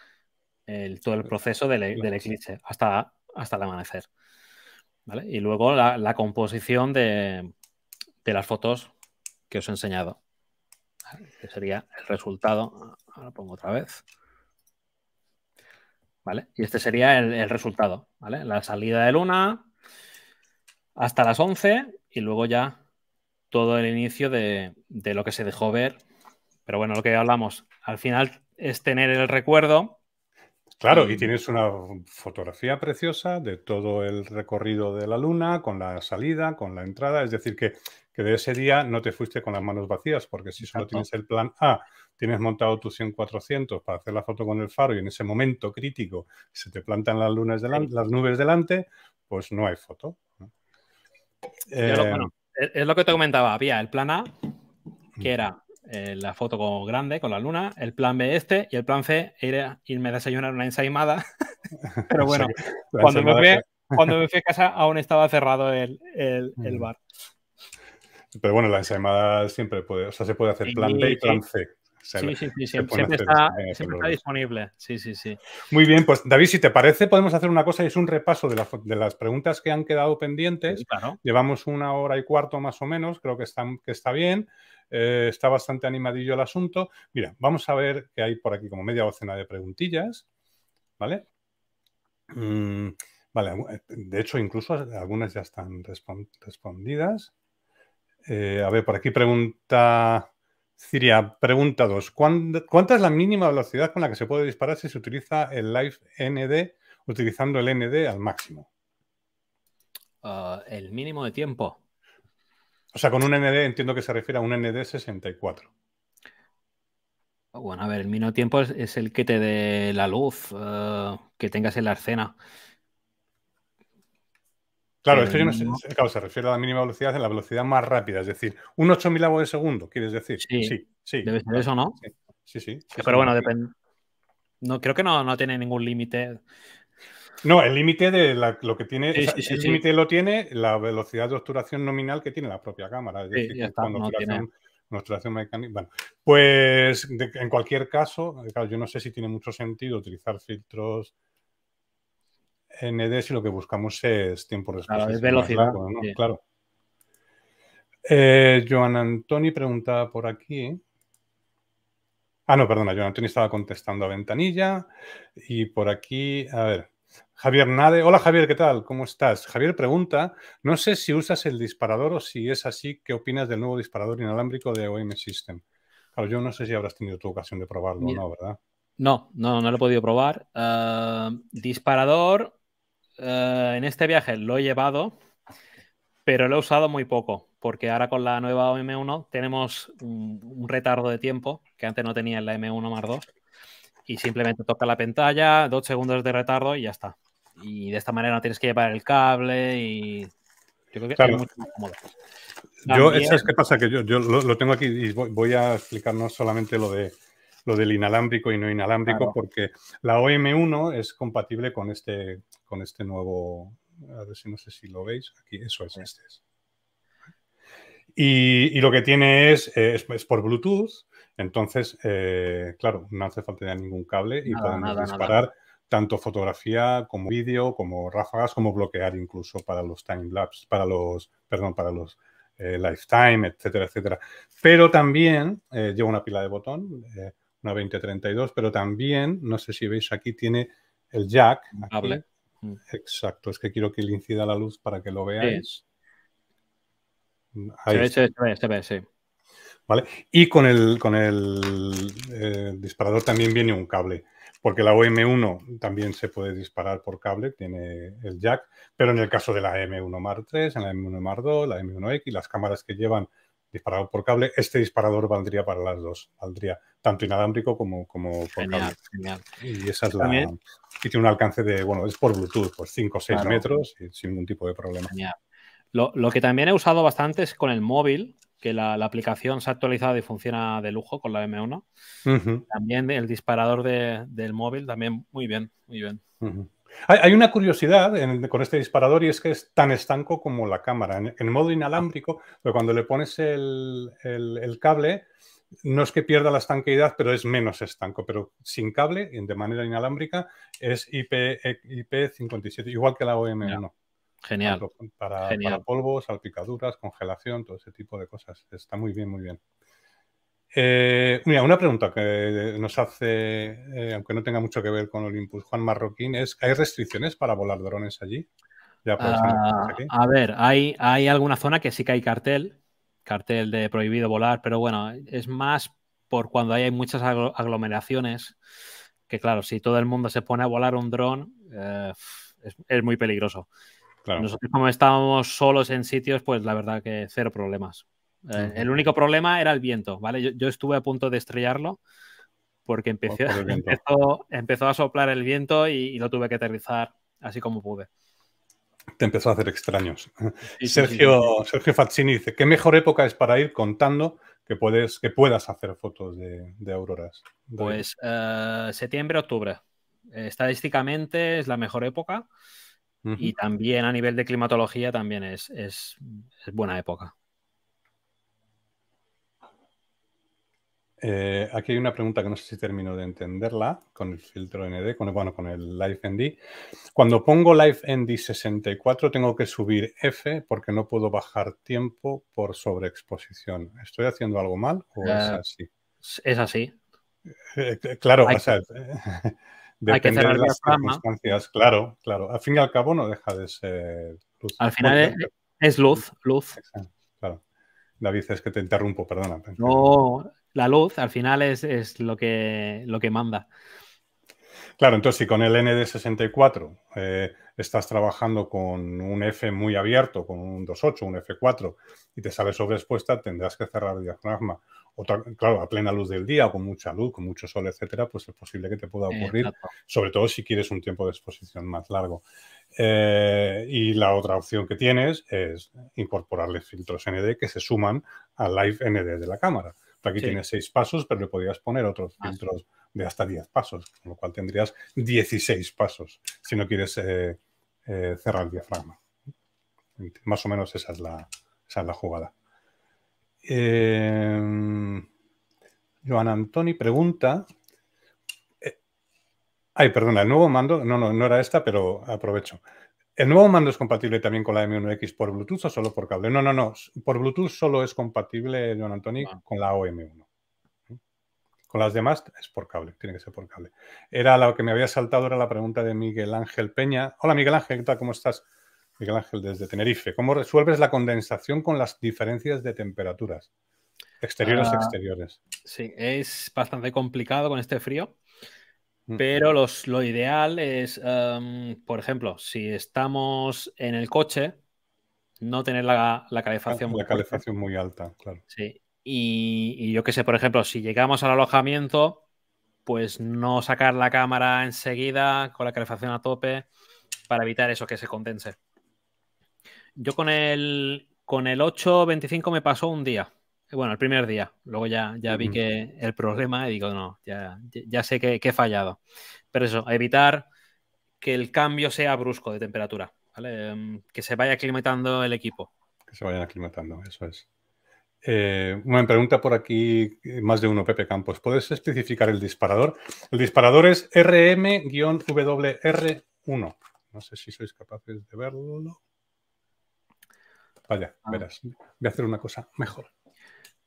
el, todo el proceso del, eclipse hasta, hasta el amanecer. ¿Vale? Y luego la, composición de, las fotos que os he enseñado. Este Que sería el resultado. Ahora lo pongo otra vez. ¿Vale? Y este sería el, el resultado. ¿vale? La salida de luna, hasta las 11 y luego ya todo el inicio de, lo que se dejó ver. Pero bueno, lo que hablamos, al final es tener el recuerdo. Claro, y tienes una fotografía preciosa de todo el recorrido de la luna, con la salida, con la entrada. Es decir, que, de ese día no te fuiste con las manos vacías, porque si solo tienes el plan A, tienes montado tu 100-400 para hacer la foto con el faro y en ese momento crítico se te plantan las, lunas las nubes delante, pues no hay foto. Eh, bueno, es, lo que te comentaba, había el plan A, que mm. era eh, la foto con grande, con la luna, el plan B este, y el plan C era irme a desayunar una ensaimada. Pero bueno, cuando, me fui, cuando, a casa aún estaba cerrado mm. el, bar. Pero bueno, la ensaimada siempre puede, o sea, se puede hacer plan B y plan C sí, sí, sí, siempre, está, eh, disponible. Sí, sí, sí. Muy bien, pues David, si te parece, podemos hacer una cosa, y es un repaso de, las preguntas que han quedado pendientes. Llevamos una hora y cuarto más o menos, creo que está, que está bien. Eh, está bastante animadillo el asunto. Mira, vamos a ver que hay por aquí como media docena de preguntillas. ¿Vale? Mm, vale, eh, de hecho, incluso algunas ya están respondidas. a ver, por aquí pregunta Ciria, pregunta 2. ¿Cuánta es la mínima velocidad con la que se puede disparar si se utiliza el Live ND utilizando el ND al máximo? Ah, el mínimo de tiempo. O sea, con un ND entiendo que se refiere a un ND 64. Bueno, a ver, el mínimo de tiempo es, el que te dé la luz, eh, que tengas en la escena. Claro, eh, esto yo no sé, se refiere a la mínima velocidad en la velocidad más rápida, es decir, un 8000 de segundo, quieres decir. Sí, sí. Debe ser eso, ¿no? Sí, sí. pero bueno, depende. No, creo que no, no tiene ningún límite. No, el límite de lo que tiene, el límite lo tiene la velocidad de obturación nominal que tiene la propia cámara. Es decir, está, obturación, mecánica. Bueno, pues en cualquier caso, claro, yo no sé si tiene mucho sentido utilizar filtros en EDS y lo que buscamos es tiempo respuesta. Claro, es velocidad. Claro. Eh, Joan Antoni preguntaba por aquí. Ah, no, perdona, Joan Antoni estaba contestando a ventanilla. Y por aquí, a ver. Javier Nade. Hola Javier, ¿qué tal? ¿Cómo estás? Javier pregunta, no sé si usas el disparador o si es así, ¿qué opinas del nuevo disparador inalámbrico de OM System? Claro, yo no sé si habrás tenido tu ocasión de probarlo o no, ¿verdad? No, no, no lo he podido probar. Ah, disparador, eh, en este viaje lo he llevado, pero lo he usado muy poco, porque ahora con la nueva M1 tenemos un, retardo de tiempo que antes no tenía en la M1 más 2. Y simplemente toca la pantalla, dos segundos de retardo y ya está. Y de esta manera no tienes que llevar el cable y yo creo que es mucho más cómodo. Yo, pasa? Que yo, lo, tengo aquí y voy, a explicarnos solamente lo de lo del inalámbrico y no inalámbrico, porque la OM1 es compatible con este, con este nuevo, a ver si no sé si lo veis, aquí, eso es, este Y, lo que tiene es, es, por Bluetooth, entonces, eh, claro, no hace falta ya ningún cable y podemos disparar tanto fotografía como vídeo, como ráfagas, como bloquear incluso para los time lapse, para los, perdón, para los eh, lifetime, etcétera, etcétera. Pero también eh, lleva una pila de botón, una 2032, pero también, no sé si veis aquí, tiene el jack. Aquí. Mm. Exacto, es que quiero que le incida la luz para que lo veáis. Sí. ve, ve, sí. ¿Vale? Y con el, con eh, disparador también viene un cable, porque la OM1 también se puede disparar por cable, tiene el jack, pero en el caso de la M1 Mar3, en la M1 Mark II, la M1X, las cámaras que llevan Disparado por cable, este disparador valdría para las dos, valdría tanto inalámbrico como, por cable. Genial. Y esa es la, y tiene un alcance de, bueno, es por Bluetooth, pues 5 o 6 metros sin ningún tipo de problema. Genial. Lo, que también he usado bastante es con el móvil, que la, aplicación se ha actualizado y funciona de lujo con la M1. También el disparador del móvil, también muy bien, muy bien. Hay, una curiosidad con este disparador y es que es tan estanco como la cámara. En, modo inalámbrico, pero cuando le pones el, cable, no es que pierda la estanqueidad, pero es menos estanco. Pero sin cable, de manera inalámbrica, es IP, e, IP57, igual que la OM1. Genial. Para, Genial. para polvos, salpicaduras, congelación, todo ese tipo de cosas. Está muy bien, muy bien. Eh, mira, una pregunta que eh, nos hace, eh, aunque no tenga mucho que ver con Olympus, Juan Marroquín, es ¿hay restricciones para volar drones allí? Ah, a ver, hay, alguna zona que sí que hay cartel, cartel de prohibido volar, pero bueno, es más por cuando hay, muchas aglomeraciones, que claro, si todo el mundo se pone a volar un dron, es, muy peligroso. Nosotros como estábamos solos en sitios, pues la verdad que cero problemas. Eh, el único problema era el viento, ¿vale? Yo, estuve a punto de estrellarlo porque empezó, a soplar el viento y, lo tuve que aterrizar así como pude. Te empezó a hacer extraños. Sergio, Sergio dice, ¿qué mejor época es para ir contando que, puedes, que puedas hacer fotos de, auroras? Pues eh, septiembre, octubre. Estadísticamente es la mejor época y también a nivel de climatología también es buena época. Eh, aquí hay una pregunta que no sé si termino de entenderla con el filtro ND, con, bueno, con el Live ND. Cuando pongo Live ND 64 tengo que subir F porque no puedo bajar tiempo por sobreexposición. ¿Estoy haciendo algo mal o es ah, así? Es así. Eh, eh, claro, hay, o sea, que, depende las circunstancias. Claro, claro. Al fin y al cabo no deja de ser luz. Al final es, luz, luz. claro. David, es que te interrumpo, perdona. No, la luz al final es, lo, que, lo que manda. Claro, entonces si con el ND64 eh, estás trabajando con un F muy abierto, con un 2.8, un F4, y te sale sobreexpuesta, tendrás que cerrar el diafragma. claro, a plena luz del día, o con mucha luz, con mucho sol, etcétera, pues es posible que te pueda ocurrir, sobre todo si quieres un tiempo de exposición más largo. Eh, y la otra opción que tienes es incorporarle filtros ND que se suman al live ND de la cámara aquí tienes seis pasos, pero le podrías poner otros ah, filtros de hasta diez pasos, con lo cual tendrías 16 pasos si no quieres eh, eh, cerrar el diafragma. Más o menos esa es la, jugada. Eh, Joan Antoni pregunta. ay, perdona, el nuevo mando, no, no, no era esta, pero aprovecho. ¿El nuevo mando es compatible también con la M1X por Bluetooth o solo por cable? No, no, no. Por Bluetooth solo es compatible, don Antonio, ah. con la OM1. Con las demás es por cable, tiene que ser por cable. Era lo que me había saltado, era la pregunta de Miguel Ángel Peña. Hola Miguel Ángel, ¿Cómo estás? Miguel Ángel, desde Tenerife. ¿Cómo resuelves la condensación con las diferencias de temperaturas? Exteriores, ah. exteriores. Sí, es bastante complicado con este frío. Mm. Pero los, lo ideal es, em, por ejemplo, si estamos en el coche, no tener la, la ah, calefacción. muy alta. muy alta, claro. Sí. Y, yo qué sé, por ejemplo, si llegamos al alojamiento, pues no sacar la cámara enseguida con la calefacción a tope para evitar eso que se condense. Yo con el, con el 8.25 me pasó un día. Eh, bueno, el primer día. Luego ya, ya vi que el problema y digo, no, ya, ya sé que, he fallado. Pero eso, evitar que el cambio sea brusco de temperatura, em, Que se vaya aclimatando el equipo. Que se vayan aclimatando, eso es. Eh, una pregunta por aquí, eh, más de uno, Pepe Campos. ¿Puedes especificar el disparador? El disparador es RM-WR1. No sé si sois capaces de verlo. Vaya, ah. verás. Voy a hacer una cosa mejor.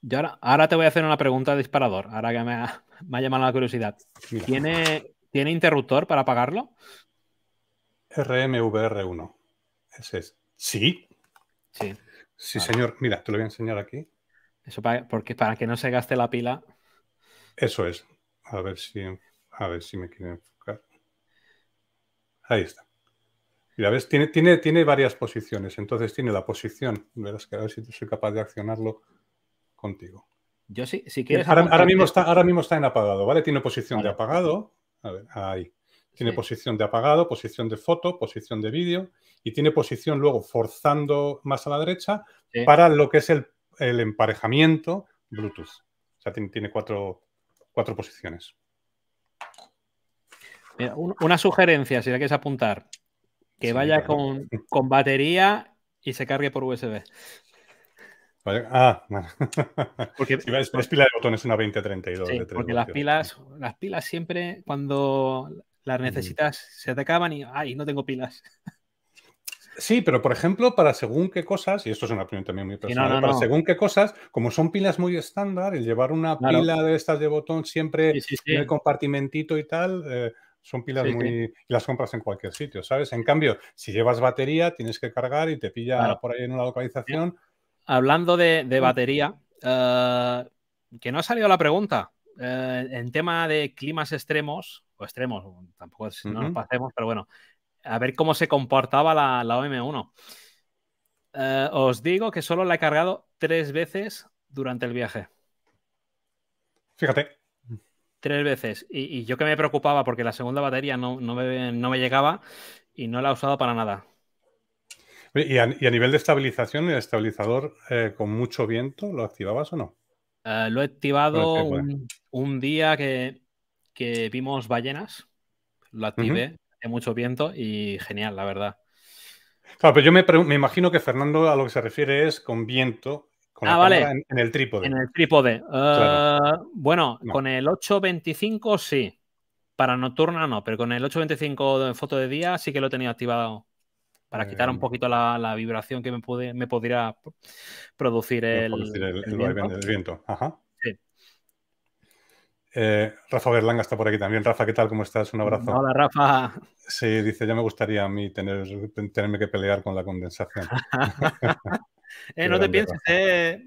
Yo ahora, te voy a hacer una pregunta disparador, ahora que me ha, llamado la curiosidad. ¿Tiene, ¿Tiene, interruptor para apagarlo? RMVR1. Ese es. Sí. Sí. Sí, señor. Mira, te lo voy a enseñar aquí. Eso para, porque, para que no se gaste la pila. Eso es. A ver si, a ver si me quiere enfocar. Ahí está. Y la ves, tiene, tiene, tiene varias posiciones. Entonces tiene la posición. Verás que a ver si soy capaz de accionarlo contigo. Yo sí, si quieres. Ahora, mismo está, ahora mismo está en apagado, ¿vale? Tiene posición de apagado. A ver, ahí. Tiene posición de apagado, posición de foto, posición de vídeo y tiene posición luego forzando más a la derecha para lo que es el, emparejamiento Bluetooth. O sea, tiene, cuatro, posiciones. una sugerencia, si la quieres apuntar, que vaya con, con batería y se cargue por USB. Ah, bueno. Porque, si pues pilas de botón una 2032. Sí, porque las pilas, las pilas siempre cuando las necesitas se te acaban y ¡ay, no tengo pilas! Sí, pero por ejemplo, para según qué cosas, y esto es una opinión también muy personal, para según qué cosas, como son pilas muy estándar, el llevar una pila de estas de botón siempre en el compartimentito y tal, eh, son pilas muy. Y las compras en cualquier sitio, ¿sabes? En cambio, si llevas batería, tienes que cargar y te pilla por ahí en una localización hablando de, batería, eh, que no ha salido la pregunta. Eh, en tema de climas extremos, o extremos, tampoco no nos pasemos, pero bueno, a ver cómo se comportaba la, la OM1. Eh, os digo que solo la he cargado tres veces durante el viaje. Fíjate. Tres veces. Y, yo que me preocupaba porque la segunda batería no, me, no me llegaba y no la he usado para nada. ¿Y a, nivel de estabilización, el estabilizador eh, con mucho viento, ¿lo activabas o no? Eh, lo he activado un, día que, vimos ballenas. Lo activé, uh mucho viento y genial, la verdad. Claro, pero yo me, imagino que Fernando a lo que se refiere es con viento. Con ah, vale. En, el trípode. En el trípode. Eh, bueno, con el 825 sí. Para nocturna no, pero con el 825 en foto de día sí que lo he tenido activado para eh, quitar un poquito la, vibración que me, puede, me podría producir el, viento. Eh, Rafa Berlanga está por aquí también. Rafa, ¿qué tal? ¿Cómo estás? Un abrazo. Hola, Rafa. Sí, dice, ya me gustaría a mí tenerme que pelear con la condensación. Eh, no te pienses, eh,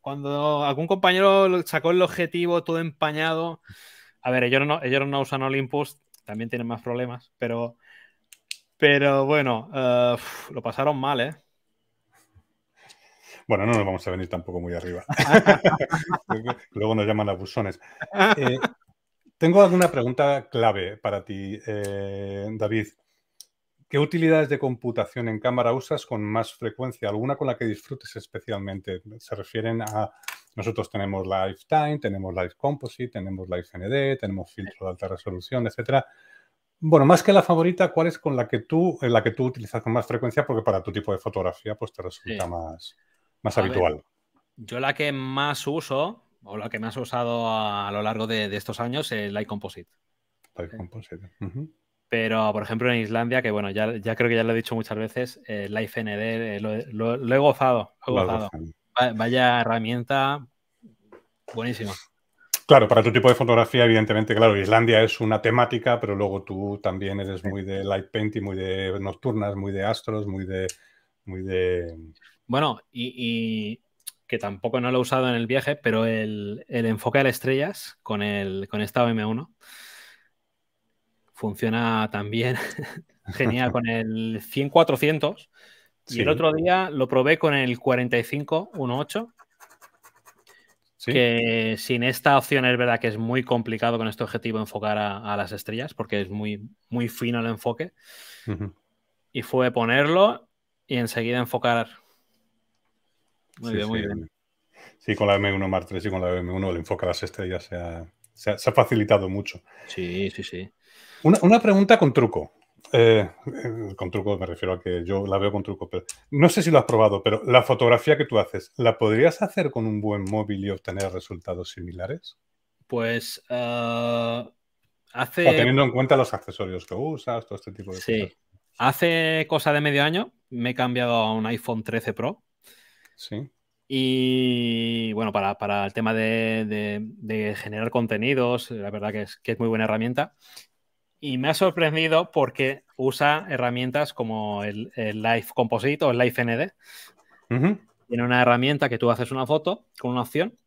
cuando algún compañero sacó el objetivo todo empañado, a ver, ellos no, ellos no usan Olympus, también tienen más problemas, pero pero bueno, eh, lo pasaron mal, ¿eh? Bueno, no nos vamos a venir tampoco muy arriba. Luego nos llaman abusones. busones. Eh, tengo alguna pregunta clave para ti, eh, David. ¿Qué utilidades de computación en cámara usas con más frecuencia? ¿Alguna con la que disfrutes especialmente? Se refieren a... Nosotros tenemos Lifetime, tenemos Live Composite, tenemos Live ND, tenemos filtro de alta resolución, etcétera. Bueno, más que la favorita, ¿cuál es con la que tú, eh, la que tú utilizas con más frecuencia? Porque para tu tipo de fotografía, pues te resulta más, más habitual. yo la que más uso, o la que más he usado a, lo largo de, estos años, es Light Composite. Pero, por ejemplo, en Islandia, que bueno, ya, creo que ya lo he dicho muchas veces, el eh, Light eh, Lo he gozado. Vaya herramienta buenísima. Claro, para tu tipo de fotografía, evidentemente, claro, Islandia es una temática, pero luego tú también eres muy de light painting, muy de nocturnas, muy de astros, muy de. Muy de... Bueno, y, que tampoco no lo he usado en el viaje, pero el, el enfoque a las estrellas con, el, con esta OM1 funciona también genial con el 100-400. Y el otro día lo probé con el 45-18 que sin esta opción es verdad que es muy complicado con este objetivo enfocar a, las estrellas porque es muy, muy fino el enfoque. Y fue ponerlo y enseguida enfocar. Muy bien, sí. muy bien. Sí, con la M1 Mark 3 y con la M1 el enfoque a las estrellas se ha, se ha, se ha facilitado mucho. Sí, sí, sí. Una, una, pregunta con truco. Eh, eh, con truco me refiero a que yo la veo con truco, pero no sé si lo has probado, pero la fotografía que tú haces, ¿la podrías hacer con un buen móvil y obtener resultados similares? Pues ah, hace... teniendo en cuenta los accesorios que usas, todo este tipo de sí. Hace cosa de medio año me he cambiado a un iPhone 13 Pro. Sí. Y bueno, para, el tema de, generar contenidos, la verdad que es, que es muy buena herramienta. Y me ha sorprendido porque usa herramientas como el, Live Composite o el Live ND. Tiene una herramienta que tú haces una foto con una opción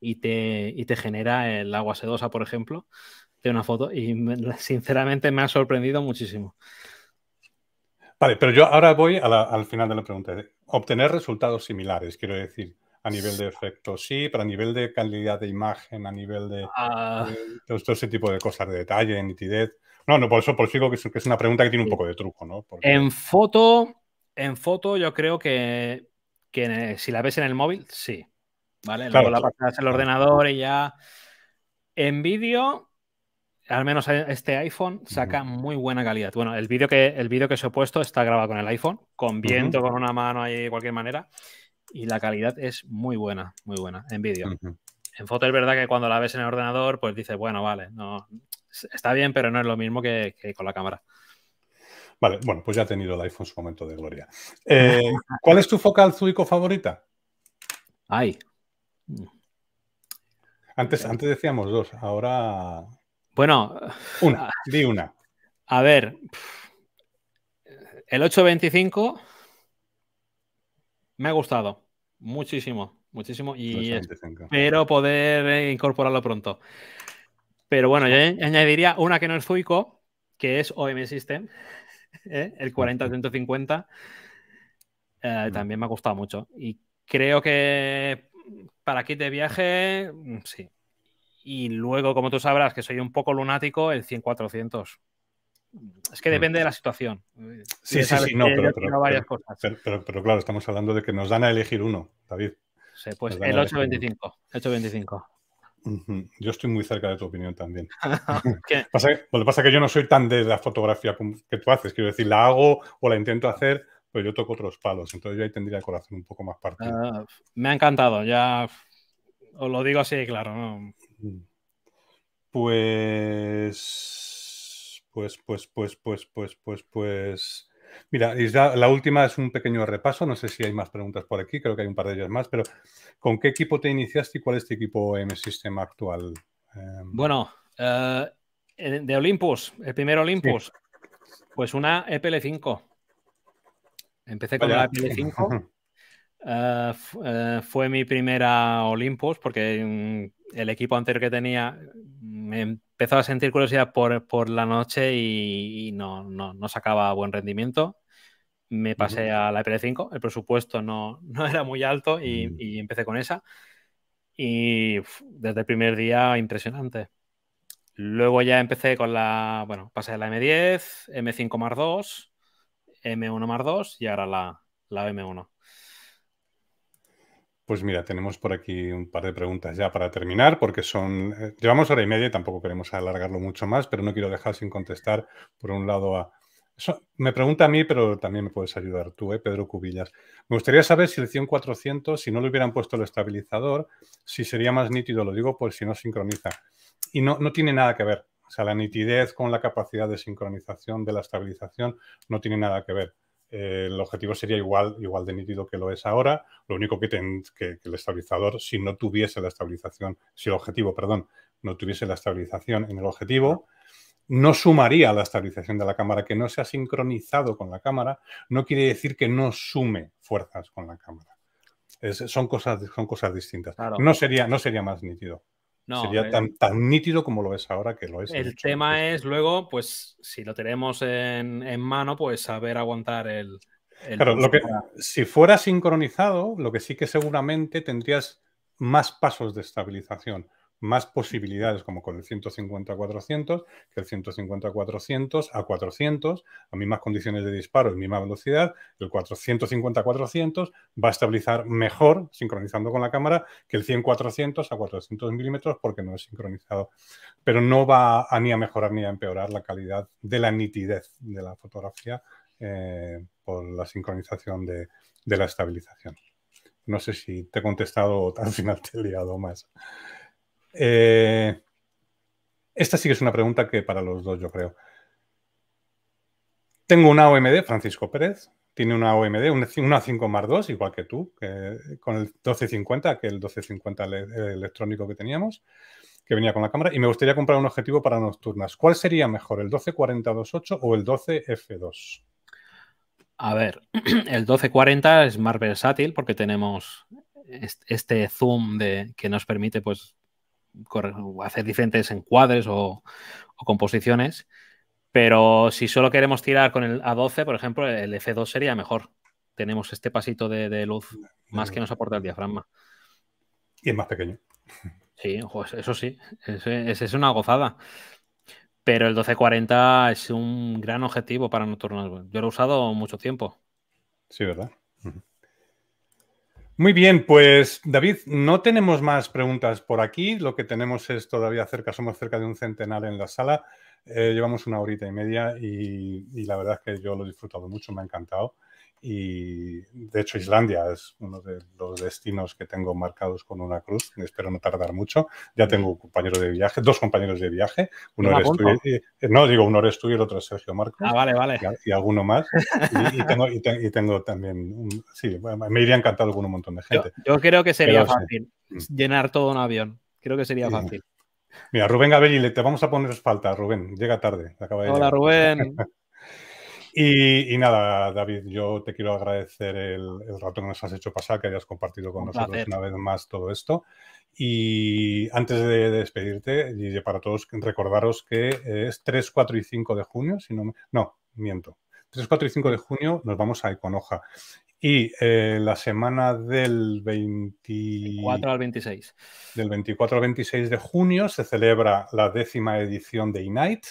y te, te genera el agua sedosa, por ejemplo, de una foto. Y sinceramente me ha sorprendido muchísimo. Vale, pero yo ahora voy al final de la pregunta. Obtener resultados similares, quiero decir a nivel de efectos sí, pero a nivel de calidad de imagen, a nivel de, ah. todo ese tipo de cosas, de detalle, nitidez. No, no, por eso, por eso que es, una pregunta que tiene un poco de truco, ¿no? En foto, en foto yo creo que, eh, si la ves en el móvil, sí. ¿Vale? Luego la pasas en el ordenador y ya. En vídeo, al menos este iPhone saca muy buena calidad. Bueno, el vídeo que el vídeo que os he puesto está grabado con el iPhone, con viento, con una mano ahí de cualquier manera y la calidad es muy buena, muy buena en vídeo. En foto es verdad que cuando la ves en el ordenador, pues dices, bueno, vale, no, está bien, pero no es lo mismo que, con la cámara. Vale, bueno, pues ya ha tenido el iPhone su momento de gloria. Eh, ¿Cuál es tu focal suico favorita? Ay. Antes, antes decíamos dos, ahora. Bueno. Una, di una. A ver. El 825 me ha gustado muchísimo, muchísimo y espero poder eh, incorporarlo pronto. Pero bueno, yo añadiría una que no es Zuico, que es OM System, eh, el 40 eh, también me ha gustado mucho. Y creo que para kit de viaje, mm, sí. Y luego, como tú sabrás, que soy un poco lunático, el 100-400. Es que depende de la pues, situación. Sí, sí, sí, pero, claro, estamos hablando de que nos dan a elegir uno, David. Sí, pues el 825. Yo estoy muy cerca de tu opinión también. lo que pasa es que yo no soy tan de la fotografía que tú haces. Quiero decir, la hago o la intento hacer, pero yo toco otros palos. Entonces yo ahí tendría el corazón un poco más partido. Ah, me ha encantado, ya os lo digo así, claro. Pues pues, pues, pues, pues, pues, pues, pues. Mira, la última es un pequeño repaso. No sé si hay más preguntas por aquí, creo que hay un par de ellas más, pero ¿con qué equipo te iniciaste y cuál es tu equipo en el sistema actual? Em, bueno, eh, eh, de Olympus, el primer Olympus, pues una EPL5. Empecé con la EPL5. Eh, fue mi primera Olympus porque mm, el equipo anterior que tenía me mm, em, empezaba a sentir curiosidad por, por la noche y, no, sacaba buen rendimiento. Me pasé a la EPL5, el presupuesto no, era muy alto y, mm. empecé con esa. Y desde el primer día, impresionante. Luego ya empecé con la, bueno, pasé a la M10, M5 más 2, M1 más 2 y ahora la M1. Pues mira, tenemos por aquí un par de preguntas ya para terminar, porque son. Eh, llevamos hora y media y tampoco queremos alargarlo mucho más, pero no quiero dejar sin contestar, por un lado, a. me pregunta a mí, pero también me puedes ayudar tú, eh, Pedro Cubillas. Me gustaría saber si el 100-400, si no le hubieran puesto el estabilizador, si sería más nítido, lo digo pues si no sincroniza. Y no, no tiene nada que ver. O sea, la nitidez con la capacidad de sincronización de la estabilización no tiene nada que ver. Eh, el objetivo sería igual, igual de nítido que lo es ahora, lo único que, el estabilizador, si no tuviese la estabilización, si el objetivo, perdón, no tuviese la estabilización en el objetivo, no sumaría la estabilización de la cámara, que no se ha sincronizado con la cámara, no quiere decir que no sume fuerzas con la cámara. son, cosas, son cosas distintas. No, sería, no sería más nítido. Sería tan, nítido como lo es ahora que lo es. El tema pues, es eh. luego, pues, si lo tenemos en, en mano, pues saber aguantar el. claro, si fuera sincronizado, lo que sí que seguramente tendrías más pasos de estabilización más posibilidades, como con el 150-400, que el 150-400 a 400, a mismas condiciones de disparo y misma velocidad, el 450-400 va a estabilizar mejor, sincronizando con la cámara, que el 100-400 a 400 milímetros, porque no es sincronizado. Pero no va a, ni a mejorar ni a empeorar la calidad de la nitidez de la fotografía eh, por la sincronización de la estabilización. No sé si te he contestado o al final te he liado más. Eh, esta sí que es una pregunta que para los dos, yo creo. Tengo una OMD, Francisco Pérez, tiene una OMD, una 5 más 2, igual que tú, que, con el 1250, que el 1250 electrónico que teníamos, que venía con la cámara, y me gustaría comprar un objetivo para nocturnas. ¿Cuál sería mejor, el 40 28 o el 12F2? A ver, el 1240 es más versátil porque tenemos este zoom de, que nos permite pues, hacer diferentes encuadres o, composiciones. Pero si solo queremos tirar con el A12, por ejemplo, el F2 sería mejor. Tenemos este pasito de, luz más que nos aporta el diafragma. Y es más pequeño. Sí, eso sí, es, una gozada. Pero el 1240 es un gran objetivo para nocturnos. Yo lo he usado mucho tiempo. Sí, ¿verdad? Muy bien, pues David, no tenemos más preguntas por aquí. Lo que tenemos es todavía cerca, somos cerca de un centenar en la sala. Eh, llevamos una horita y media y, y, la verdad es que yo lo he disfrutado mucho, me ha encantado y de hecho Islandia es uno de los destinos que tengo marcados con una cruz, espero no tardar mucho. Ya tengo compañero de viaje, dos compañeros de viaje, uno eres tú y, eh, eh, no digo uno eres tú y el otro es Sergio Marcos. Ah, vale, vale. Y, alguno más. Y, tengo, también un, sí, me iría encantado con un montón de gente. Yo, creo que sería fácil llenar todo un avión. Creo que sería fácil. Mira, Rubén Gabelli, te vamos a poner falta, Rubén. Llega tarde. Acaba Hola, Rubén. Y, nada, David, yo te quiero agradecer el, rato que nos has hecho pasar, que hayas compartido con nosotros una vez más todo esto. Y antes de despedirte, para todos, recordaros que es 3, 4 y 5 de junio, si no miento. 3, 4 y 5 de junio nos vamos a Iconoja. Y eh, la semana del 24 al 26. Del 24 al 26 de junio se celebra la décima edición de Inite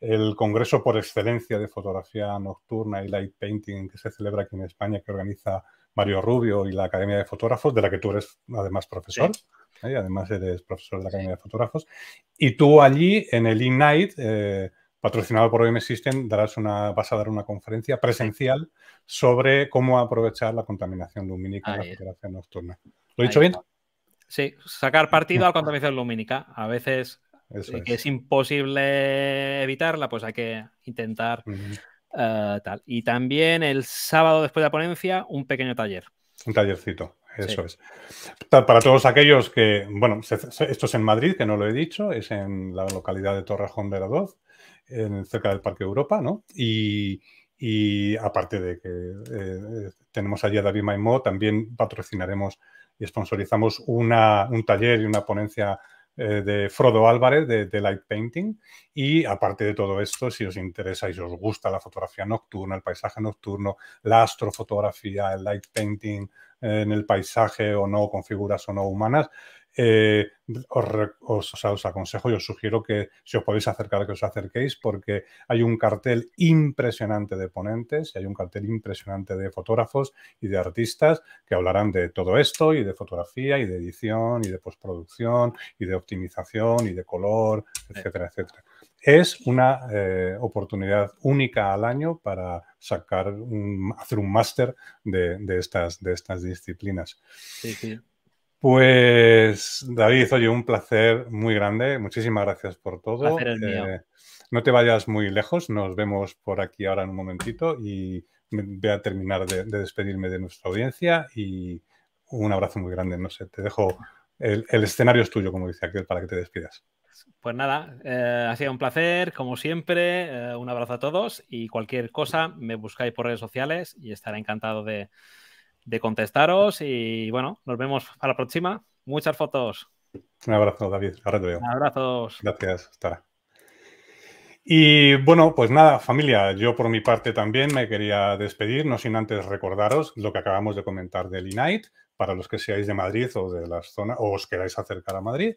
el congreso por excelencia de fotografía nocturna y light painting que se celebra aquí en España, que organiza Mario Rubio y la Academia de Fotógrafos, de la que tú eres además profesor. ¿eh? Y además eres profesor de la Academia de Fotógrafos. Y tú allí, en el Ignite, eh, patrocinado por OM System, darás una, vas a dar una conferencia presencial sobre cómo aprovechar la contaminación lumínica en la fotografía nocturna. ¿Lo he dicho bien? Sí, sacar partido a la contaminación lumínica. A veces es. que es imposible evitarla, pues hay que intentar eh, tal. Y también el sábado después de la ponencia, un pequeño taller. Un tallercito, eso es. Para todos aquellos que, bueno, esto es en Madrid, que no lo he dicho, es en la localidad de Torrejón de Aradoz, en, cerca del Parque Europa, ¿no? Y, y aparte de que eh, eh, tenemos allí a David Maimó, también patrocinaremos y sponsorizamos una, un taller y una ponencia eh, de Frodo Álvarez de, Light Painting. Y aparte de todo esto, si os interesa y os gusta la fotografía nocturna, el paisaje nocturno, la astrofotografía, el light painting eh, en el paisaje o no, con figuras o no humanas, eh, os, aconsejo y os sugiero que si os podéis acercar, que os acerquéis, porque hay un cartel impresionante de ponentes y hay un cartel impresionante de fotógrafos y de artistas que hablarán de todo esto y de fotografía y de edición y de postproducción y de optimización y de color, etcétera, etcétera. Es una eh, oportunidad única al año para sacar un, hacer un máster de, estas, de estas disciplinas. Sí, sí. Pues David, oye, un placer muy grande. Muchísimas gracias por todo. Eh, no te vayas muy lejos, nos vemos por aquí ahora en un momentito y voy a terminar de, despedirme de nuestra audiencia y un abrazo muy grande. No sé, te dejo el, escenario es tuyo, como dice aquel, para que te despidas. Pues nada, eh, ha sido un placer, como siempre, eh, un abrazo a todos y cualquier cosa me buscáis por redes sociales y estaré encantado de, de contestaros y bueno, nos vemos a la próxima. Muchas fotos. Un abrazo, David. Ahora te Abrazos. Gracias. Hasta y bueno, pues nada, familia, yo por mi parte también me quería despedir, no sin antes recordaros lo que acabamos de comentar del Inite, para los que seáis de Madrid o de las zonas, o os queráis acercar a Madrid.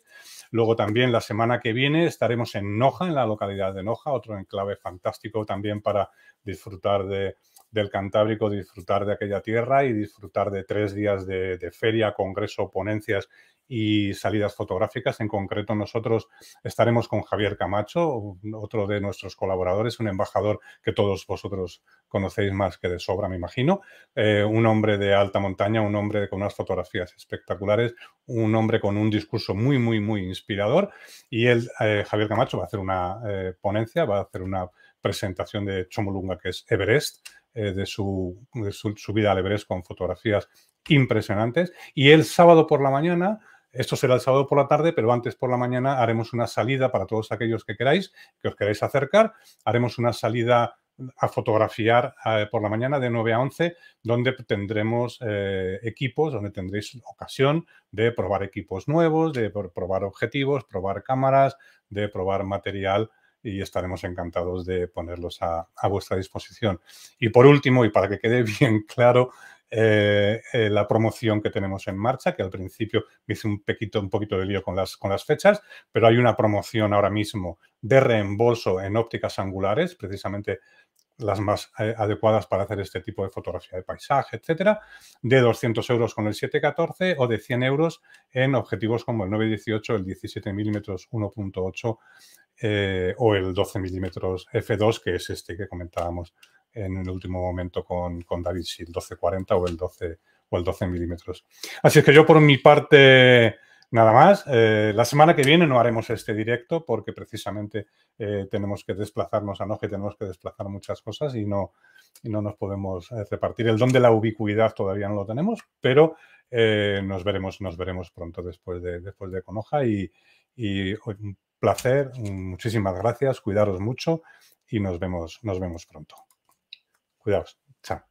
Luego también la semana que viene estaremos en Noja, en la localidad de Noja, otro enclave fantástico también para disfrutar de del Cantábrico disfrutar de aquella tierra y disfrutar de tres días de, feria, congreso, ponencias y salidas fotográficas. En concreto, nosotros estaremos con Javier Camacho, otro de nuestros colaboradores, un embajador que todos vosotros conocéis más que de sobra, me imagino, eh, un hombre de alta montaña, un hombre con unas fotografías espectaculares, un hombre con un discurso muy, muy, muy inspirador. Y él, eh, Javier Camacho, va a hacer una eh, ponencia, va a hacer una presentación de Chomolunga, que es Everest, eh, de, su, vida su al Everest con fotografías impresionantes. Y el sábado por la mañana esto será el sábado por la tarde, pero antes por la mañana haremos una salida para todos aquellos que queráis, que os queráis acercar. Haremos una salida a fotografiar eh, por la mañana de 9 a 11, donde tendremos eh, equipos, donde tendréis ocasión de probar equipos nuevos, de probar objetivos, probar cámaras, de probar material y estaremos encantados de ponerlos a, vuestra disposición. Y por último, y para que quede bien claro, eh, eh, la promoción que tenemos en marcha, que al principio me hice un, un poquito de lío con las, con las fechas, pero hay una promoción ahora mismo de reembolso en ópticas angulares, precisamente las más eh, adecuadas para hacer este tipo de fotografía de paisaje, etcétera, de 200 euros con el 714 o de 100 euros en objetivos como el 918, el 17 milímetros 1.8 eh, o el 12 milímetros f2, que es este que comentábamos en el último momento con, con David, si el 1240 o el 12 o el 12 milímetros. Así es que yo por mi parte Nada más, eh, la semana que viene no haremos este directo porque precisamente eh, tenemos que desplazarnos a y tenemos que desplazar muchas cosas y no, no nos podemos eh, repartir. El don de la ubicuidad todavía no lo tenemos, pero nos veremos, nos veremos pronto después de, después de Conoja y, y un placer, muchísimas gracias, cuidaros mucho y nos vemos, nos vemos pronto. Cuidaos, chao.